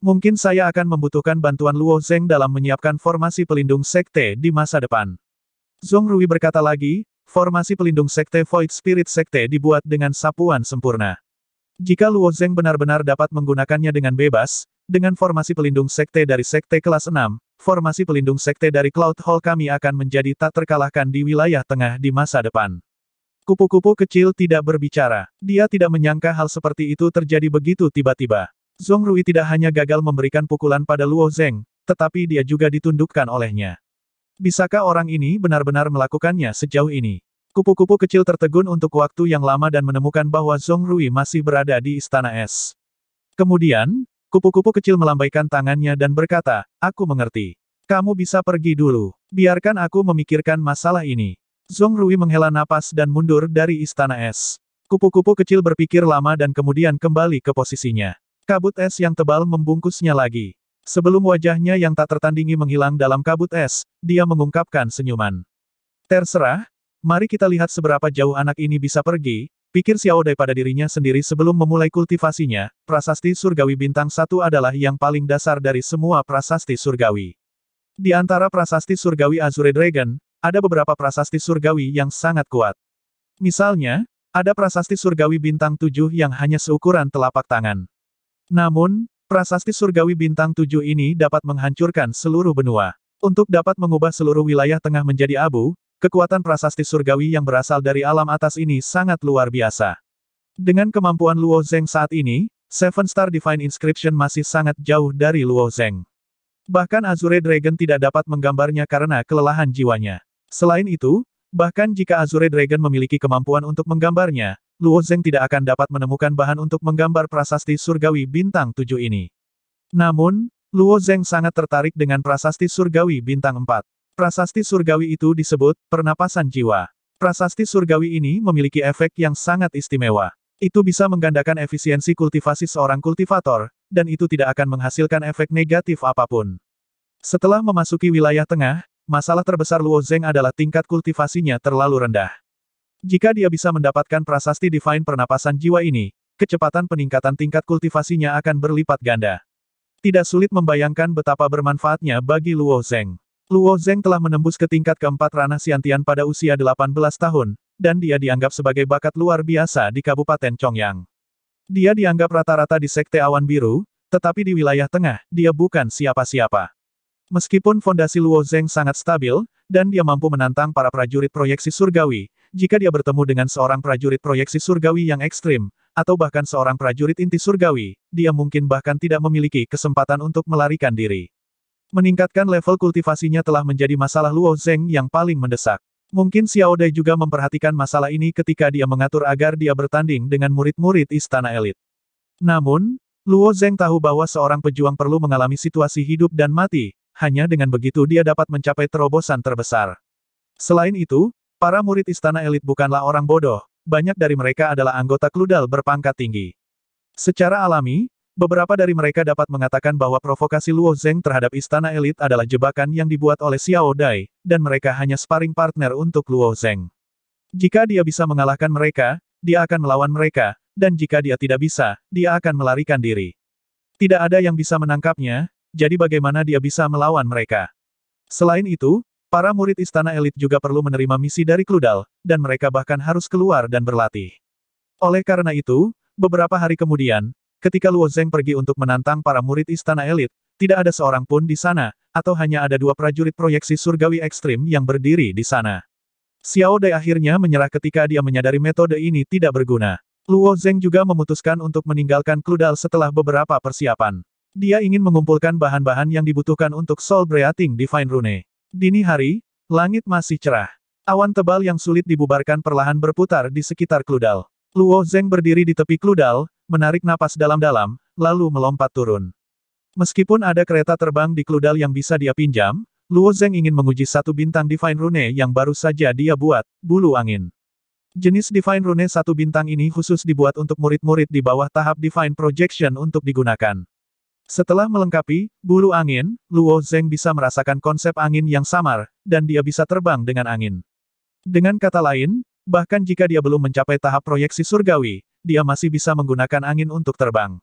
Mungkin saya akan membutuhkan bantuan Luo Zeng dalam menyiapkan formasi pelindung sekte di masa depan. Zhong Rui berkata lagi, formasi pelindung sekte Void Spirit Sekte dibuat dengan sapuan sempurna. Jika Luo Zeng benar-benar dapat menggunakannya dengan bebas, dengan formasi pelindung sekte dari sekte kelas 6, formasi pelindung sekte dari Cloud Hall kami akan menjadi tak terkalahkan di wilayah tengah di masa depan. Kupu-kupu kecil tidak berbicara. Dia tidak menyangka hal seperti itu terjadi begitu tiba-tiba. Zong Rui tidak hanya gagal memberikan pukulan pada Luo Zeng, tetapi dia juga ditundukkan olehnya. Bisakah orang ini benar-benar melakukannya sejauh ini? Kupu-kupu kecil tertegun untuk waktu yang lama dan menemukan bahwa Zong Rui masih berada di Istana Es. Kemudian, kupu-kupu kecil melambaikan tangannya dan berkata, Aku mengerti. Kamu bisa pergi dulu. Biarkan aku memikirkan masalah ini. Zong Rui menghela napas dan mundur dari istana es. Kupu-kupu kecil berpikir lama dan kemudian kembali ke posisinya. Kabut es yang tebal membungkusnya lagi. Sebelum wajahnya yang tak tertandingi menghilang dalam kabut es, dia mengungkapkan senyuman. Terserah, mari kita lihat seberapa jauh anak ini bisa pergi, pikir Xiao Dai pada dirinya sendiri sebelum memulai kultivasinya, prasasti surgawi bintang satu adalah yang paling dasar dari semua prasasti surgawi. Di antara prasasti surgawi Azure Dragon, ada beberapa prasasti surgawi yang sangat kuat. Misalnya, ada prasasti surgawi bintang tujuh yang hanya seukuran telapak tangan. Namun, prasasti surgawi bintang tujuh ini dapat menghancurkan seluruh benua. Untuk dapat mengubah seluruh wilayah tengah menjadi abu, kekuatan prasasti surgawi yang berasal dari alam atas ini sangat luar biasa. Dengan kemampuan Luo Zeng saat ini, Seven Star Divine Inscription masih sangat jauh dari Luo Zeng. Bahkan Azure Dragon tidak dapat menggambarnya karena kelelahan jiwanya. Selain itu, bahkan jika Azure Dragon memiliki kemampuan untuk menggambarnya, Luo Zeng tidak akan dapat menemukan bahan untuk menggambar prasasti surgawi bintang 7 ini. Namun, Luo Zeng sangat tertarik dengan prasasti surgawi bintang 4. Prasasti surgawi itu disebut pernapasan jiwa. Prasasti surgawi ini memiliki efek yang sangat istimewa. Itu bisa menggandakan efisiensi kultivasi seorang kultivator, dan itu tidak akan menghasilkan efek negatif apapun. Setelah memasuki wilayah tengah, Masalah terbesar Luo Zeng adalah tingkat kultivasinya terlalu rendah. Jika dia bisa mendapatkan prasasti Divine Pernapasan Jiwa ini, kecepatan peningkatan tingkat kultivasinya akan berlipat ganda. Tidak sulit membayangkan betapa bermanfaatnya bagi Luo Zeng. Luo Zeng telah menembus ke tingkat keempat ranah Siantian pada usia 18 tahun, dan dia dianggap sebagai bakat luar biasa di Kabupaten Chongyang. Dia dianggap rata-rata di Sekte Awan Biru, tetapi di wilayah tengah, dia bukan siapa-siapa. Meskipun fondasi Luo Zeng sangat stabil, dan dia mampu menantang para prajurit proyeksi surgawi, jika dia bertemu dengan seorang prajurit proyeksi surgawi yang ekstrim, atau bahkan seorang prajurit inti surgawi, dia mungkin bahkan tidak memiliki kesempatan untuk melarikan diri. Meningkatkan level kultivasinya telah menjadi masalah Luo Zeng yang paling mendesak. Mungkin Xiao Dai juga memperhatikan masalah ini ketika dia mengatur agar dia bertanding dengan murid-murid istana elit. Namun, Luo Zeng tahu bahwa seorang pejuang perlu mengalami situasi hidup dan mati, hanya dengan begitu dia dapat mencapai terobosan terbesar. Selain itu, para murid istana elit bukanlah orang bodoh, banyak dari mereka adalah anggota kludal berpangkat tinggi. Secara alami, beberapa dari mereka dapat mengatakan bahwa provokasi Luo Zeng terhadap istana elit adalah jebakan yang dibuat oleh Xiao Dai, dan mereka hanya sparring partner untuk Luo Zeng. Jika dia bisa mengalahkan mereka, dia akan melawan mereka, dan jika dia tidak bisa, dia akan melarikan diri. Tidak ada yang bisa menangkapnya, jadi bagaimana dia bisa melawan mereka? Selain itu, para murid istana elit juga perlu menerima misi dari Kludal, dan mereka bahkan harus keluar dan berlatih. Oleh karena itu, beberapa hari kemudian, ketika Luo Zeng pergi untuk menantang para murid istana elit, tidak ada seorang pun di sana, atau hanya ada dua prajurit proyeksi surgawi ekstrim yang berdiri di sana. Xiao Dai akhirnya menyerah ketika dia menyadari metode ini tidak berguna. Luo Zeng juga memutuskan untuk meninggalkan Kludal setelah beberapa persiapan. Dia ingin mengumpulkan bahan-bahan yang dibutuhkan untuk Soul Breathing Divine Rune. Dini hari, langit masih cerah. Awan tebal yang sulit dibubarkan perlahan berputar di sekitar kludal. Luo Zeng berdiri di tepi kludal, menarik napas dalam-dalam, lalu melompat turun. Meskipun ada kereta terbang di kludal yang bisa dia pinjam, Luo Zeng ingin menguji satu bintang Divine Rune yang baru saja dia buat, bulu angin. Jenis Divine Rune satu bintang ini khusus dibuat untuk murid-murid di bawah tahap Divine Projection untuk digunakan. Setelah melengkapi, buru angin, Luo Zeng bisa merasakan konsep angin yang samar, dan dia bisa terbang dengan angin. Dengan kata lain, bahkan jika dia belum mencapai tahap proyeksi surgawi, dia masih bisa menggunakan angin untuk terbang.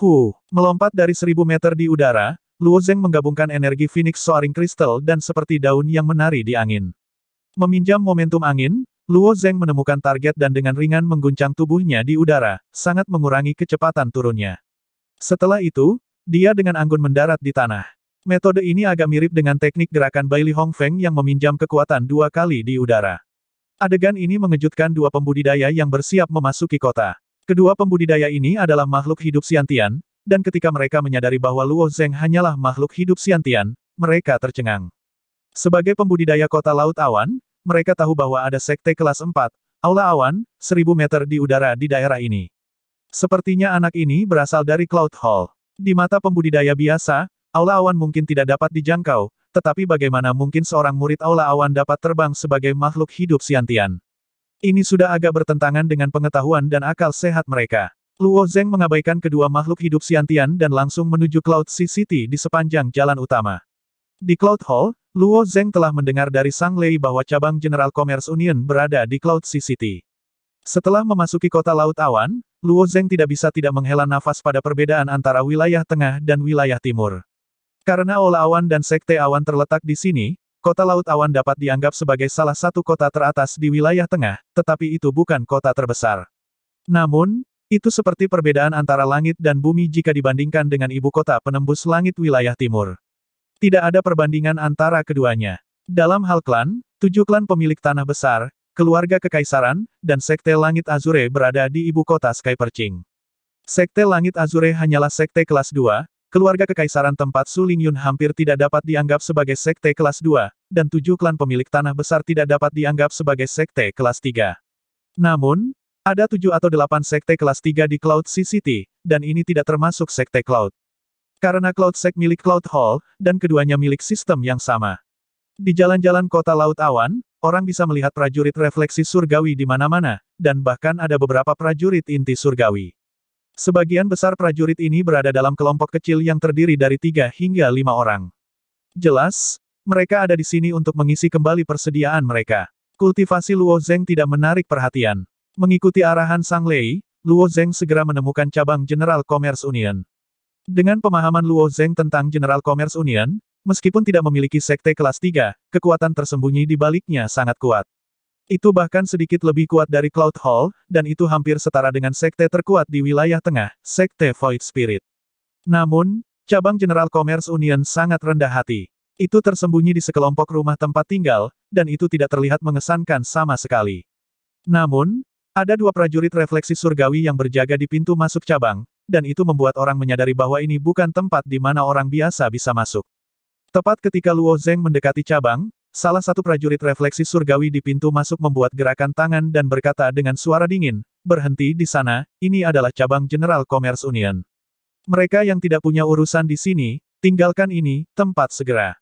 Hu, melompat dari seribu meter di udara, Luo Zeng menggabungkan energi Phoenix Soaring Crystal dan seperti daun yang menari di angin. Meminjam momentum angin, Luo Zeng menemukan target dan dengan ringan mengguncang tubuhnya di udara, sangat mengurangi kecepatan turunnya. Setelah itu, dia dengan anggun mendarat di tanah. Metode ini agak mirip dengan teknik gerakan Baili Feng yang meminjam kekuatan dua kali di udara. Adegan ini mengejutkan dua pembudidaya yang bersiap memasuki kota. Kedua pembudidaya ini adalah makhluk hidup Siantian, dan ketika mereka menyadari bahwa Luo Zeng hanyalah makhluk hidup Siantian, mereka tercengang. Sebagai pembudidaya kota Laut Awan, mereka tahu bahwa ada sekte kelas 4, Aula Awan, 1000 meter di udara di daerah ini. Sepertinya anak ini berasal dari Cloud Hall. Di mata pembudidaya biasa, aula awan mungkin tidak dapat dijangkau, tetapi bagaimana mungkin seorang murid aula awan dapat terbang sebagai makhluk hidup siantian? Ini sudah agak bertentangan dengan pengetahuan dan akal sehat mereka. Luo Zeng mengabaikan kedua makhluk hidup Siantian dan langsung menuju Cloud Sea City di sepanjang jalan utama. Di Cloud Hall, Luo Zeng telah mendengar dari Sang Lei bahwa cabang General Commerce Union berada di Cloud Sea City. Setelah memasuki kota Laut Awan, Luo Zeng tidak bisa tidak menghela nafas pada perbedaan antara wilayah tengah dan wilayah timur. Karena Ola Awan dan Sekte Awan terletak di sini, kota Laut Awan dapat dianggap sebagai salah satu kota teratas di wilayah tengah, tetapi itu bukan kota terbesar. Namun, itu seperti perbedaan antara langit dan bumi jika dibandingkan dengan ibu kota penembus langit wilayah timur. Tidak ada perbandingan antara keduanya. Dalam hal klan, tujuh klan pemilik tanah besar, keluarga kekaisaran, dan Sekte Langit Azure berada di ibu kota Sky Perching. Sekte Langit Azure hanyalah sekte kelas 2, keluarga kekaisaran tempat Su Lingyun hampir tidak dapat dianggap sebagai sekte kelas 2, dan tujuh klan pemilik tanah besar tidak dapat dianggap sebagai sekte kelas 3. Namun, ada tujuh atau delapan sekte kelas 3 di Cloud CCT, dan ini tidak termasuk sekte Cloud. Karena Cloud Sek milik Cloud Hall, dan keduanya milik sistem yang sama. Di jalan-jalan kota Laut Awan, Orang bisa melihat prajurit refleksi surgawi di mana-mana, dan bahkan ada beberapa prajurit inti surgawi. Sebagian besar prajurit ini berada dalam kelompok kecil yang terdiri dari tiga hingga lima orang. Jelas, mereka ada di sini untuk mengisi kembali persediaan mereka. Kultivasi Luo Zeng tidak menarik perhatian. Mengikuti arahan Sang Lei, Luo Zeng segera menemukan cabang General Commerce Union. Dengan pemahaman Luo Zeng tentang General Commerce Union, Meskipun tidak memiliki sekte kelas 3, kekuatan tersembunyi di baliknya sangat kuat. Itu bahkan sedikit lebih kuat dari Cloud Hall, dan itu hampir setara dengan sekte terkuat di wilayah tengah, sekte Void Spirit. Namun, cabang General Commerce Union sangat rendah hati. Itu tersembunyi di sekelompok rumah tempat tinggal, dan itu tidak terlihat mengesankan sama sekali. Namun, ada dua prajurit refleksi surgawi yang berjaga di pintu masuk cabang, dan itu membuat orang menyadari bahwa ini bukan tempat di mana orang biasa bisa masuk. Tepat ketika Luo Zeng mendekati cabang, salah satu prajurit refleksi surgawi di pintu masuk membuat gerakan tangan dan berkata dengan suara dingin, berhenti di sana, ini adalah cabang General Commerce Union. Mereka yang tidak punya urusan di sini, tinggalkan ini, tempat segera.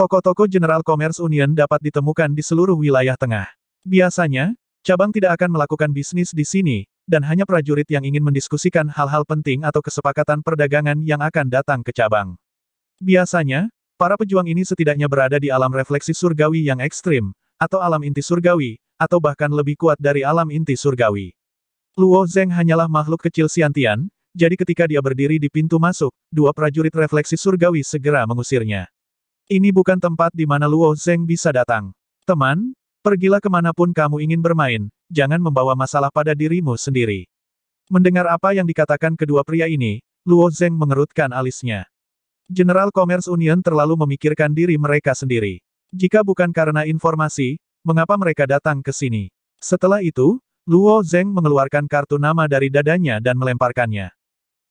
Toko-toko General Commerce Union dapat ditemukan di seluruh wilayah tengah. Biasanya, cabang tidak akan melakukan bisnis di sini, dan hanya prajurit yang ingin mendiskusikan hal-hal penting atau kesepakatan perdagangan yang akan datang ke cabang. Biasanya, Para pejuang ini setidaknya berada di alam refleksi surgawi yang ekstrim, atau alam inti surgawi, atau bahkan lebih kuat dari alam inti surgawi. Luo Zeng hanyalah makhluk kecil siantian, jadi ketika dia berdiri di pintu masuk, dua prajurit refleksi surgawi segera mengusirnya. Ini bukan tempat di mana Luo Zeng bisa datang. Teman, pergilah kemanapun kamu ingin bermain, jangan membawa masalah pada dirimu sendiri. Mendengar apa yang dikatakan kedua pria ini, Luo Zeng mengerutkan alisnya. General Commerce Union terlalu memikirkan diri mereka sendiri. Jika bukan karena informasi, mengapa mereka datang ke sini? Setelah itu, Luo Zeng mengeluarkan kartu nama dari dadanya dan melemparkannya.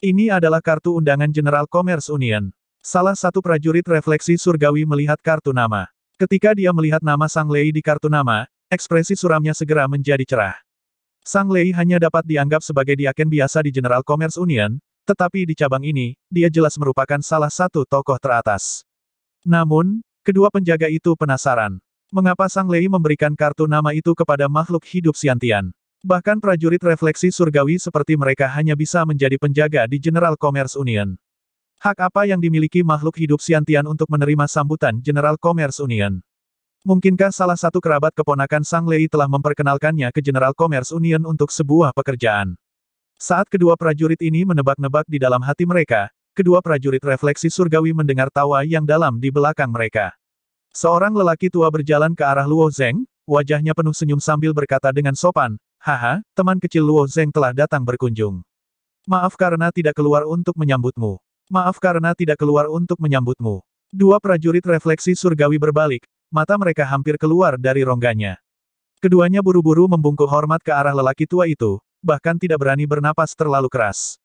Ini adalah kartu undangan General Commerce Union. Salah satu prajurit refleksi surgawi melihat kartu nama. Ketika dia melihat nama Sang Lei di kartu nama, ekspresi suramnya segera menjadi cerah. Sang Lei hanya dapat dianggap sebagai diaken biasa di General Commerce Union, tetapi di cabang ini, dia jelas merupakan salah satu tokoh teratas. Namun, kedua penjaga itu penasaran. Mengapa Sang Lei memberikan kartu nama itu kepada makhluk hidup Siantian? Bahkan prajurit refleksi surgawi seperti mereka hanya bisa menjadi penjaga di General Commerce Union. Hak apa yang dimiliki makhluk hidup Siantian untuk menerima sambutan General Commerce Union? Mungkinkah salah satu kerabat keponakan Sang Lei telah memperkenalkannya ke General Commerce Union untuk sebuah pekerjaan? Saat kedua prajurit ini menebak-nebak di dalam hati mereka, kedua prajurit refleksi surgawi mendengar tawa yang dalam di belakang mereka. Seorang lelaki tua berjalan ke arah Luo Zeng, wajahnya penuh senyum sambil berkata dengan sopan, Haha, teman kecil Luo Zeng telah datang berkunjung. Maaf karena tidak keluar untuk menyambutmu. Maaf karena tidak keluar untuk menyambutmu. Dua prajurit refleksi surgawi berbalik, mata mereka hampir keluar dari rongganya. Keduanya buru-buru membungkuk hormat ke arah lelaki tua itu, bahkan tidak berani bernapas terlalu keras.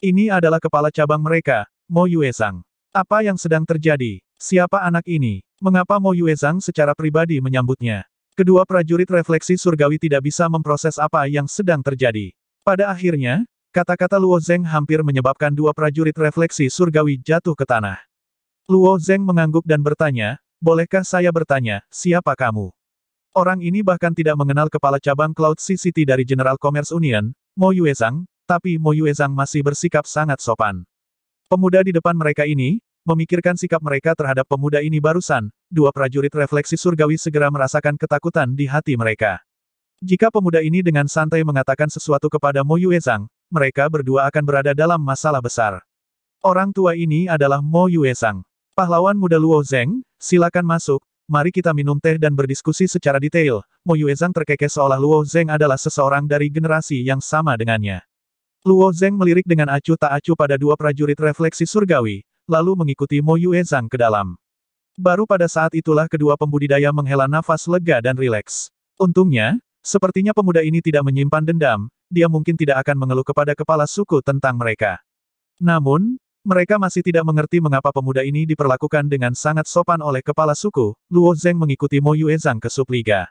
Ini adalah kepala cabang mereka, Mo Yuezang. Apa yang sedang terjadi? Siapa anak ini? Mengapa Mo Yuezang secara pribadi menyambutnya? Kedua prajurit refleksi surgawi tidak bisa memproses apa yang sedang terjadi. Pada akhirnya, kata-kata Luo Zeng hampir menyebabkan dua prajurit refleksi surgawi jatuh ke tanah. Luo Zeng mengangguk dan bertanya, Bolehkah saya bertanya, siapa kamu? Orang ini bahkan tidak mengenal kepala cabang Cloud CCT dari General Commerce Union, Mo Yuezhang, tapi Mo Yuezhang masih bersikap sangat sopan. Pemuda di depan mereka ini, memikirkan sikap mereka terhadap pemuda ini barusan, dua prajurit refleksi surgawi segera merasakan ketakutan di hati mereka. Jika pemuda ini dengan santai mengatakan sesuatu kepada Mo Yuezhang, mereka berdua akan berada dalam masalah besar. Orang tua ini adalah Mo Yuezhang. Pahlawan muda Luo Zeng, silakan masuk, mari kita minum teh dan berdiskusi secara detail, Mo Yuezhang terkekeh seolah Luo Zeng adalah seseorang dari generasi yang sama dengannya. Luo Zeng melirik dengan acuh tak acuh pada dua prajurit refleksi surgawi, lalu mengikuti Mo Yuezhang ke dalam. Baru pada saat itulah kedua pembudidaya menghela nafas lega dan rileks. Untungnya, sepertinya pemuda ini tidak menyimpan dendam, dia mungkin tidak akan mengeluh kepada kepala suku tentang mereka. Namun, mereka masih tidak mengerti mengapa pemuda ini diperlakukan dengan sangat sopan oleh kepala suku, Luo Zeng mengikuti Mo Zhang ke subliga.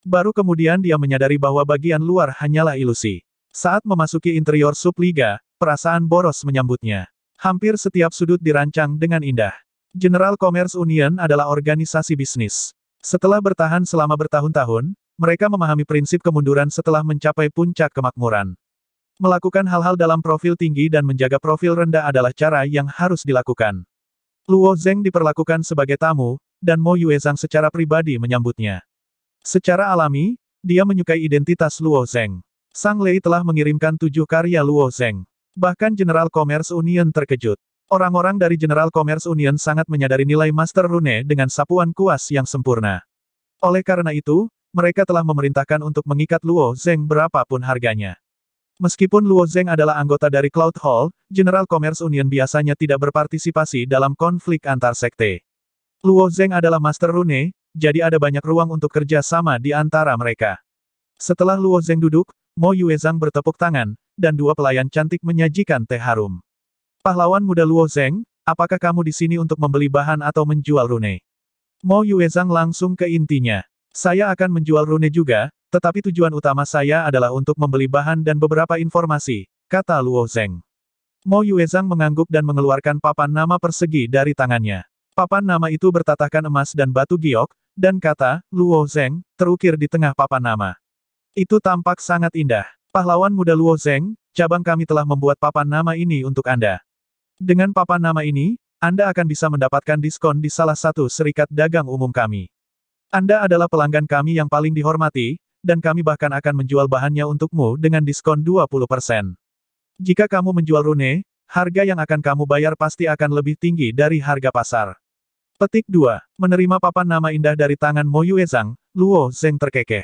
Baru kemudian dia menyadari bahwa bagian luar hanyalah ilusi. Saat memasuki interior subliga, perasaan boros menyambutnya. Hampir setiap sudut dirancang dengan indah. General Commerce Union adalah organisasi bisnis. Setelah bertahan selama bertahun-tahun, mereka memahami prinsip kemunduran setelah mencapai puncak kemakmuran. Melakukan hal-hal dalam profil tinggi dan menjaga profil rendah adalah cara yang harus dilakukan. Luo Zeng diperlakukan sebagai tamu, dan Mo Yuezhang secara pribadi menyambutnya. Secara alami, dia menyukai identitas Luo Zeng. Sang Lei telah mengirimkan tujuh karya Luo Zeng. Bahkan General Commerce Union terkejut. Orang-orang dari General Commerce Union sangat menyadari nilai Master Rune dengan sapuan kuas yang sempurna. Oleh karena itu, mereka telah memerintahkan untuk mengikat Luo Zeng berapapun harganya. Meskipun Luo Zeng adalah anggota dari Cloud Hall, General Commerce Union biasanya tidak berpartisipasi dalam konflik antar sekte. Luo Zeng adalah Master Rune, jadi ada banyak ruang untuk kerja sama di antara mereka. Setelah Luo Zeng duduk, Mo Yuezang bertepuk tangan, dan dua pelayan cantik menyajikan teh harum. Pahlawan muda Luo Zeng, apakah kamu di sini untuk membeli bahan atau menjual rune? Mo Yuezang langsung ke intinya. Saya akan menjual rune juga, tetapi tujuan utama saya adalah untuk membeli bahan dan beberapa informasi, kata Luo Zeng. Mo Yuezhang mengangguk dan mengeluarkan papan nama persegi dari tangannya. Papan nama itu bertatahkan emas dan batu giok, dan kata, Luo Zeng, terukir di tengah papan nama. Itu tampak sangat indah. Pahlawan muda Luo Zeng, cabang kami telah membuat papan nama ini untuk Anda. Dengan papan nama ini, Anda akan bisa mendapatkan diskon di salah satu serikat dagang umum kami. Anda adalah pelanggan kami yang paling dihormati, dan kami bahkan akan menjual bahannya untukmu dengan diskon 20%. Jika kamu menjual rune, harga yang akan kamu bayar pasti akan lebih tinggi dari harga pasar. Petik 2. Menerima papan nama indah dari tangan Mo Zhang, Luo Zeng terkekeh.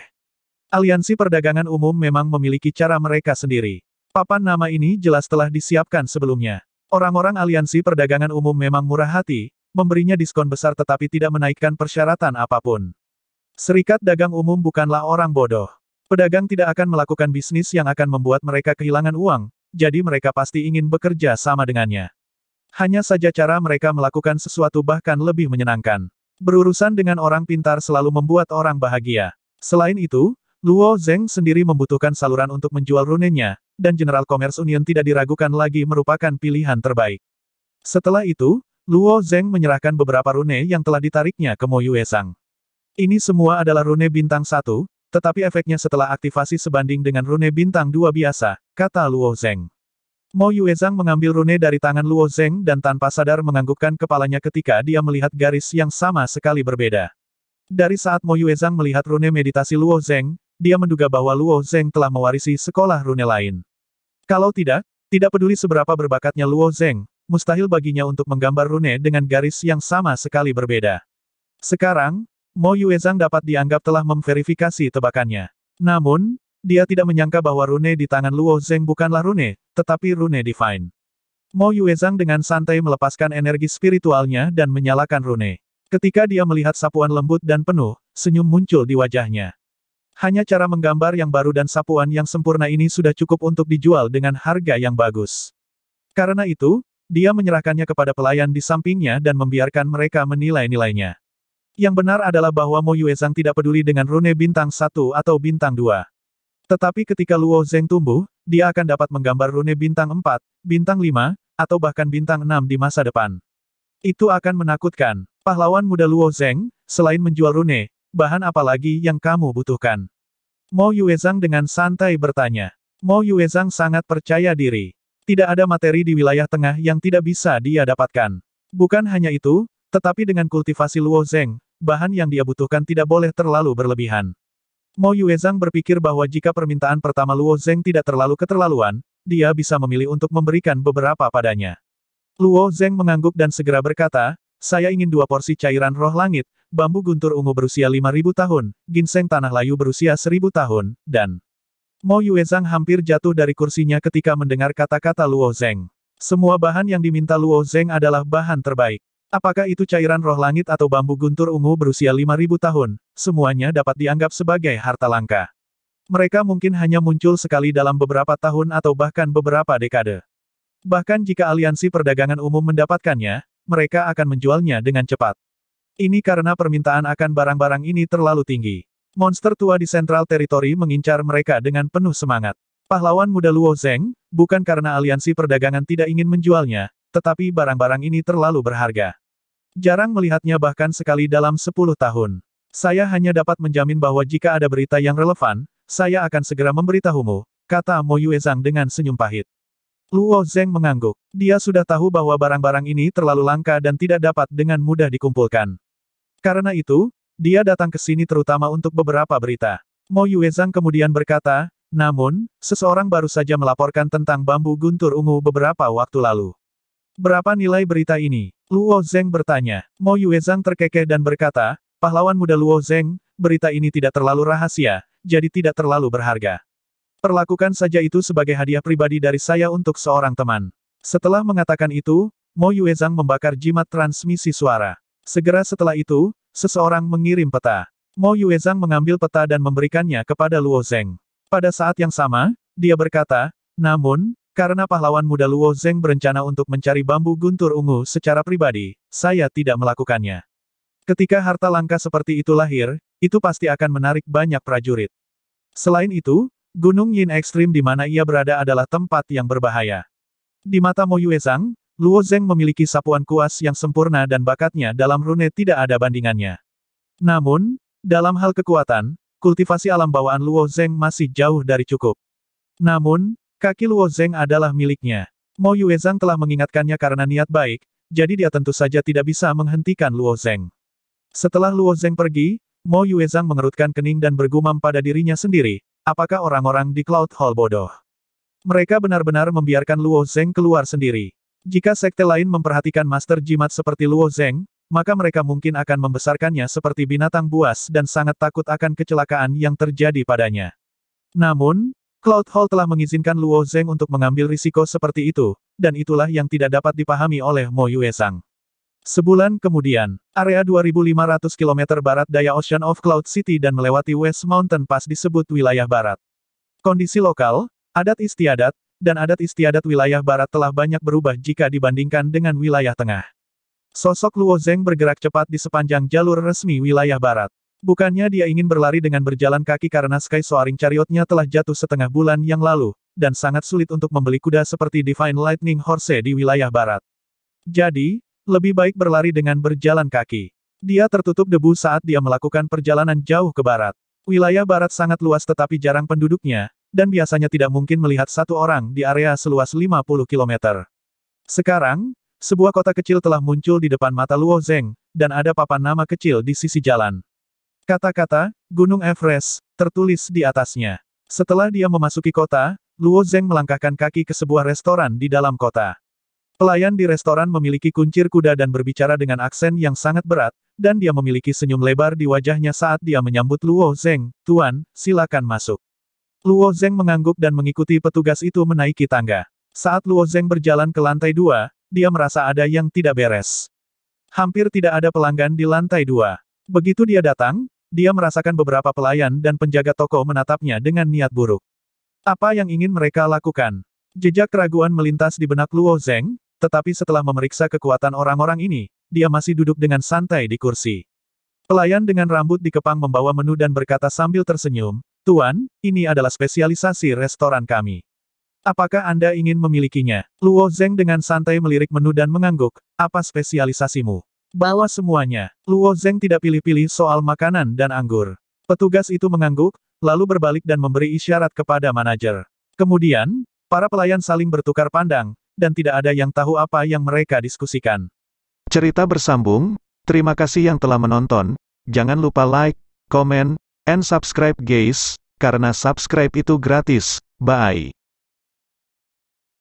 Aliansi Perdagangan Umum memang memiliki cara mereka sendiri. Papan nama ini jelas telah disiapkan sebelumnya. Orang-orang aliansi perdagangan umum memang murah hati, memberinya diskon besar tetapi tidak menaikkan persyaratan apapun. Serikat dagang umum bukanlah orang bodoh. Pedagang tidak akan melakukan bisnis yang akan membuat mereka kehilangan uang, jadi mereka pasti ingin bekerja sama dengannya. Hanya saja cara mereka melakukan sesuatu bahkan lebih menyenangkan. Berurusan dengan orang pintar selalu membuat orang bahagia. Selain itu, Luo Zeng sendiri membutuhkan saluran untuk menjual runenya, dan General Commerce Union tidak diragukan lagi merupakan pilihan terbaik. Setelah itu, Luo Zeng menyerahkan beberapa rune yang telah ditariknya ke Mo Yue Sang. Ini semua adalah rune bintang satu, tetapi efeknya setelah aktivasi sebanding dengan rune bintang dua biasa, kata Luo Zeng. Mo Yue Zhang mengambil rune dari tangan Luo Zeng dan tanpa sadar menganggukkan kepalanya ketika dia melihat garis yang sama sekali berbeda. Dari saat Mo Yue Zhang melihat rune meditasi Luo Zeng, dia menduga bahwa Luo Zeng telah mewarisi sekolah rune lain. Kalau tidak, tidak peduli seberapa berbakatnya Luo Zeng, mustahil baginya untuk menggambar rune dengan garis yang sama sekali berbeda. Sekarang, Mo Yuezang dapat dianggap telah memverifikasi tebakannya. Namun, dia tidak menyangka bahwa rune di tangan Luo Zeng bukanlah rune, tetapi rune divine. Mo Yuezang dengan santai melepaskan energi spiritualnya dan menyalakan rune. Ketika dia melihat sapuan lembut dan penuh, senyum muncul di wajahnya. Hanya cara menggambar yang baru dan sapuan yang sempurna ini sudah cukup untuk dijual dengan harga yang bagus. Karena itu, dia menyerahkannya kepada pelayan di sampingnya dan membiarkan mereka menilai-nilainya. Yang benar adalah bahwa Mo Yuezhang tidak peduli dengan rune bintang satu atau bintang dua. Tetapi ketika Luo Zeng tumbuh, dia akan dapat menggambar rune bintang empat, bintang lima, atau bahkan bintang enam di masa depan. Itu akan menakutkan. Pahlawan muda Luo Zeng, selain menjual rune, bahan apa lagi yang kamu butuhkan? Mo Yuezhang dengan santai bertanya. Mo Yuezhang sangat percaya diri. Tidak ada materi di wilayah tengah yang tidak bisa dia dapatkan. Bukan hanya itu, tetapi dengan kultivasi Luo Zeng, bahan yang dia butuhkan tidak boleh terlalu berlebihan. Mo Yuezang berpikir bahwa jika permintaan pertama Luo Zeng tidak terlalu keterlaluan, dia bisa memilih untuk memberikan beberapa padanya. Luo Zeng mengangguk dan segera berkata, saya ingin dua porsi cairan roh langit, bambu guntur ungu berusia 5.000 tahun, ginseng tanah layu berusia 1.000 tahun, dan Mo Yuezhang hampir jatuh dari kursinya ketika mendengar kata-kata Luo Zeng. Semua bahan yang diminta Luo Zeng adalah bahan terbaik. Apakah itu cairan roh langit atau bambu guntur ungu berusia 5000 tahun, semuanya dapat dianggap sebagai harta langka. Mereka mungkin hanya muncul sekali dalam beberapa tahun atau bahkan beberapa dekade. Bahkan jika aliansi perdagangan umum mendapatkannya, mereka akan menjualnya dengan cepat. Ini karena permintaan akan barang-barang ini terlalu tinggi. Monster tua di sentral teritori mengincar mereka dengan penuh semangat. Pahlawan muda Luo Zeng, bukan karena aliansi perdagangan tidak ingin menjualnya, tetapi barang-barang ini terlalu berharga. Jarang melihatnya bahkan sekali dalam 10 tahun. Saya hanya dapat menjamin bahwa jika ada berita yang relevan, saya akan segera memberitahumu, kata Mo Yuezang dengan senyum pahit. Luo Zeng mengangguk. Dia sudah tahu bahwa barang-barang ini terlalu langka dan tidak dapat dengan mudah dikumpulkan. Karena itu, dia datang ke sini terutama untuk beberapa berita. Mo Yuezhang kemudian berkata, namun, seseorang baru saja melaporkan tentang bambu guntur ungu beberapa waktu lalu. Berapa nilai berita ini? Luo Zeng bertanya. Mo Yuezhang terkekeh dan berkata, pahlawan muda Luo Zeng, berita ini tidak terlalu rahasia, jadi tidak terlalu berharga. Perlakukan saja itu sebagai hadiah pribadi dari saya untuk seorang teman. Setelah mengatakan itu, Mo Yuezhang membakar jimat transmisi suara. Segera setelah itu, seseorang mengirim peta. Mo Yuezhang mengambil peta dan memberikannya kepada Luo Zeng. Pada saat yang sama, dia berkata, namun, karena pahlawan muda Luo Zeng berencana untuk mencari bambu guntur ungu secara pribadi, saya tidak melakukannya. Ketika harta langka seperti itu lahir, itu pasti akan menarik banyak prajurit. Selain itu, Gunung Yin Ekstrim di mana ia berada adalah tempat yang berbahaya. Di mata Mo Yuezhang, Luo Zeng memiliki sapuan kuas yang sempurna dan bakatnya dalam rune tidak ada bandingannya. Namun, dalam hal kekuatan, kultivasi alam bawaan Luo Zeng masih jauh dari cukup. Namun, kaki Luo Zeng adalah miliknya. Mo Zhang telah mengingatkannya karena niat baik, jadi dia tentu saja tidak bisa menghentikan Luo Zeng. Setelah Luo Zeng pergi, Mo Zhang mengerutkan kening dan bergumam pada dirinya sendiri, apakah orang-orang di Cloud Hall bodoh? Mereka benar-benar membiarkan Luo Zeng keluar sendiri. Jika sekte lain memperhatikan master jimat seperti Luo Zeng, maka mereka mungkin akan membesarkannya seperti binatang buas dan sangat takut akan kecelakaan yang terjadi padanya. Namun, Cloud Hall telah mengizinkan Luo Zeng untuk mengambil risiko seperti itu, dan itulah yang tidak dapat dipahami oleh Mo Yue Sang. Sebulan kemudian, area 2500 km barat daya Ocean of Cloud City dan melewati West Mountain Pass disebut wilayah barat. Kondisi lokal, adat istiadat, dan adat istiadat wilayah barat telah banyak berubah jika dibandingkan dengan wilayah tengah. Sosok Luo Zeng bergerak cepat di sepanjang jalur resmi wilayah barat. Bukannya dia ingin berlari dengan berjalan kaki karena Sky Soaring Chariotnya telah jatuh setengah bulan yang lalu, dan sangat sulit untuk membeli kuda seperti Divine Lightning Horse di wilayah barat. Jadi, lebih baik berlari dengan berjalan kaki. Dia tertutup debu saat dia melakukan perjalanan jauh ke barat. Wilayah barat sangat luas tetapi jarang penduduknya, dan biasanya tidak mungkin melihat satu orang di area seluas 50 km. Sekarang, sebuah kota kecil telah muncul di depan mata Luo Zeng, dan ada papan nama kecil di sisi jalan. Kata-kata, Gunung Everest, tertulis di atasnya. Setelah dia memasuki kota, Luo Zeng melangkahkan kaki ke sebuah restoran di dalam kota. Pelayan di restoran memiliki kuncir kuda dan berbicara dengan aksen yang sangat berat, dan dia memiliki senyum lebar di wajahnya saat dia menyambut Luo Zeng, Tuan, silakan masuk. Luo Zeng mengangguk dan mengikuti petugas itu menaiki tangga. Saat Luo Zeng berjalan ke lantai dua, dia merasa ada yang tidak beres. Hampir tidak ada pelanggan di lantai dua. Begitu dia datang, dia merasakan beberapa pelayan dan penjaga toko menatapnya dengan niat buruk. Apa yang ingin mereka lakukan? Jejak keraguan melintas di benak Luo Zeng, tetapi setelah memeriksa kekuatan orang-orang ini, dia masih duduk dengan santai di kursi. Pelayan dengan rambut dikepang membawa menu dan berkata sambil tersenyum, Tuan, ini adalah spesialisasi restoran kami. Apakah Anda ingin memilikinya? Luo Zeng dengan santai melirik menu dan mengangguk, apa spesialisasimu? Bawa semuanya. Luo Zeng tidak pilih-pilih soal makanan dan anggur. Petugas itu mengangguk, lalu berbalik dan memberi isyarat kepada manajer. Kemudian, para pelayan saling bertukar pandang, dan tidak ada yang tahu apa yang mereka diskusikan. Cerita bersambung, terima kasih yang telah menonton, jangan lupa like, komen, And subscribe guys, karena subscribe itu gratis. Bye.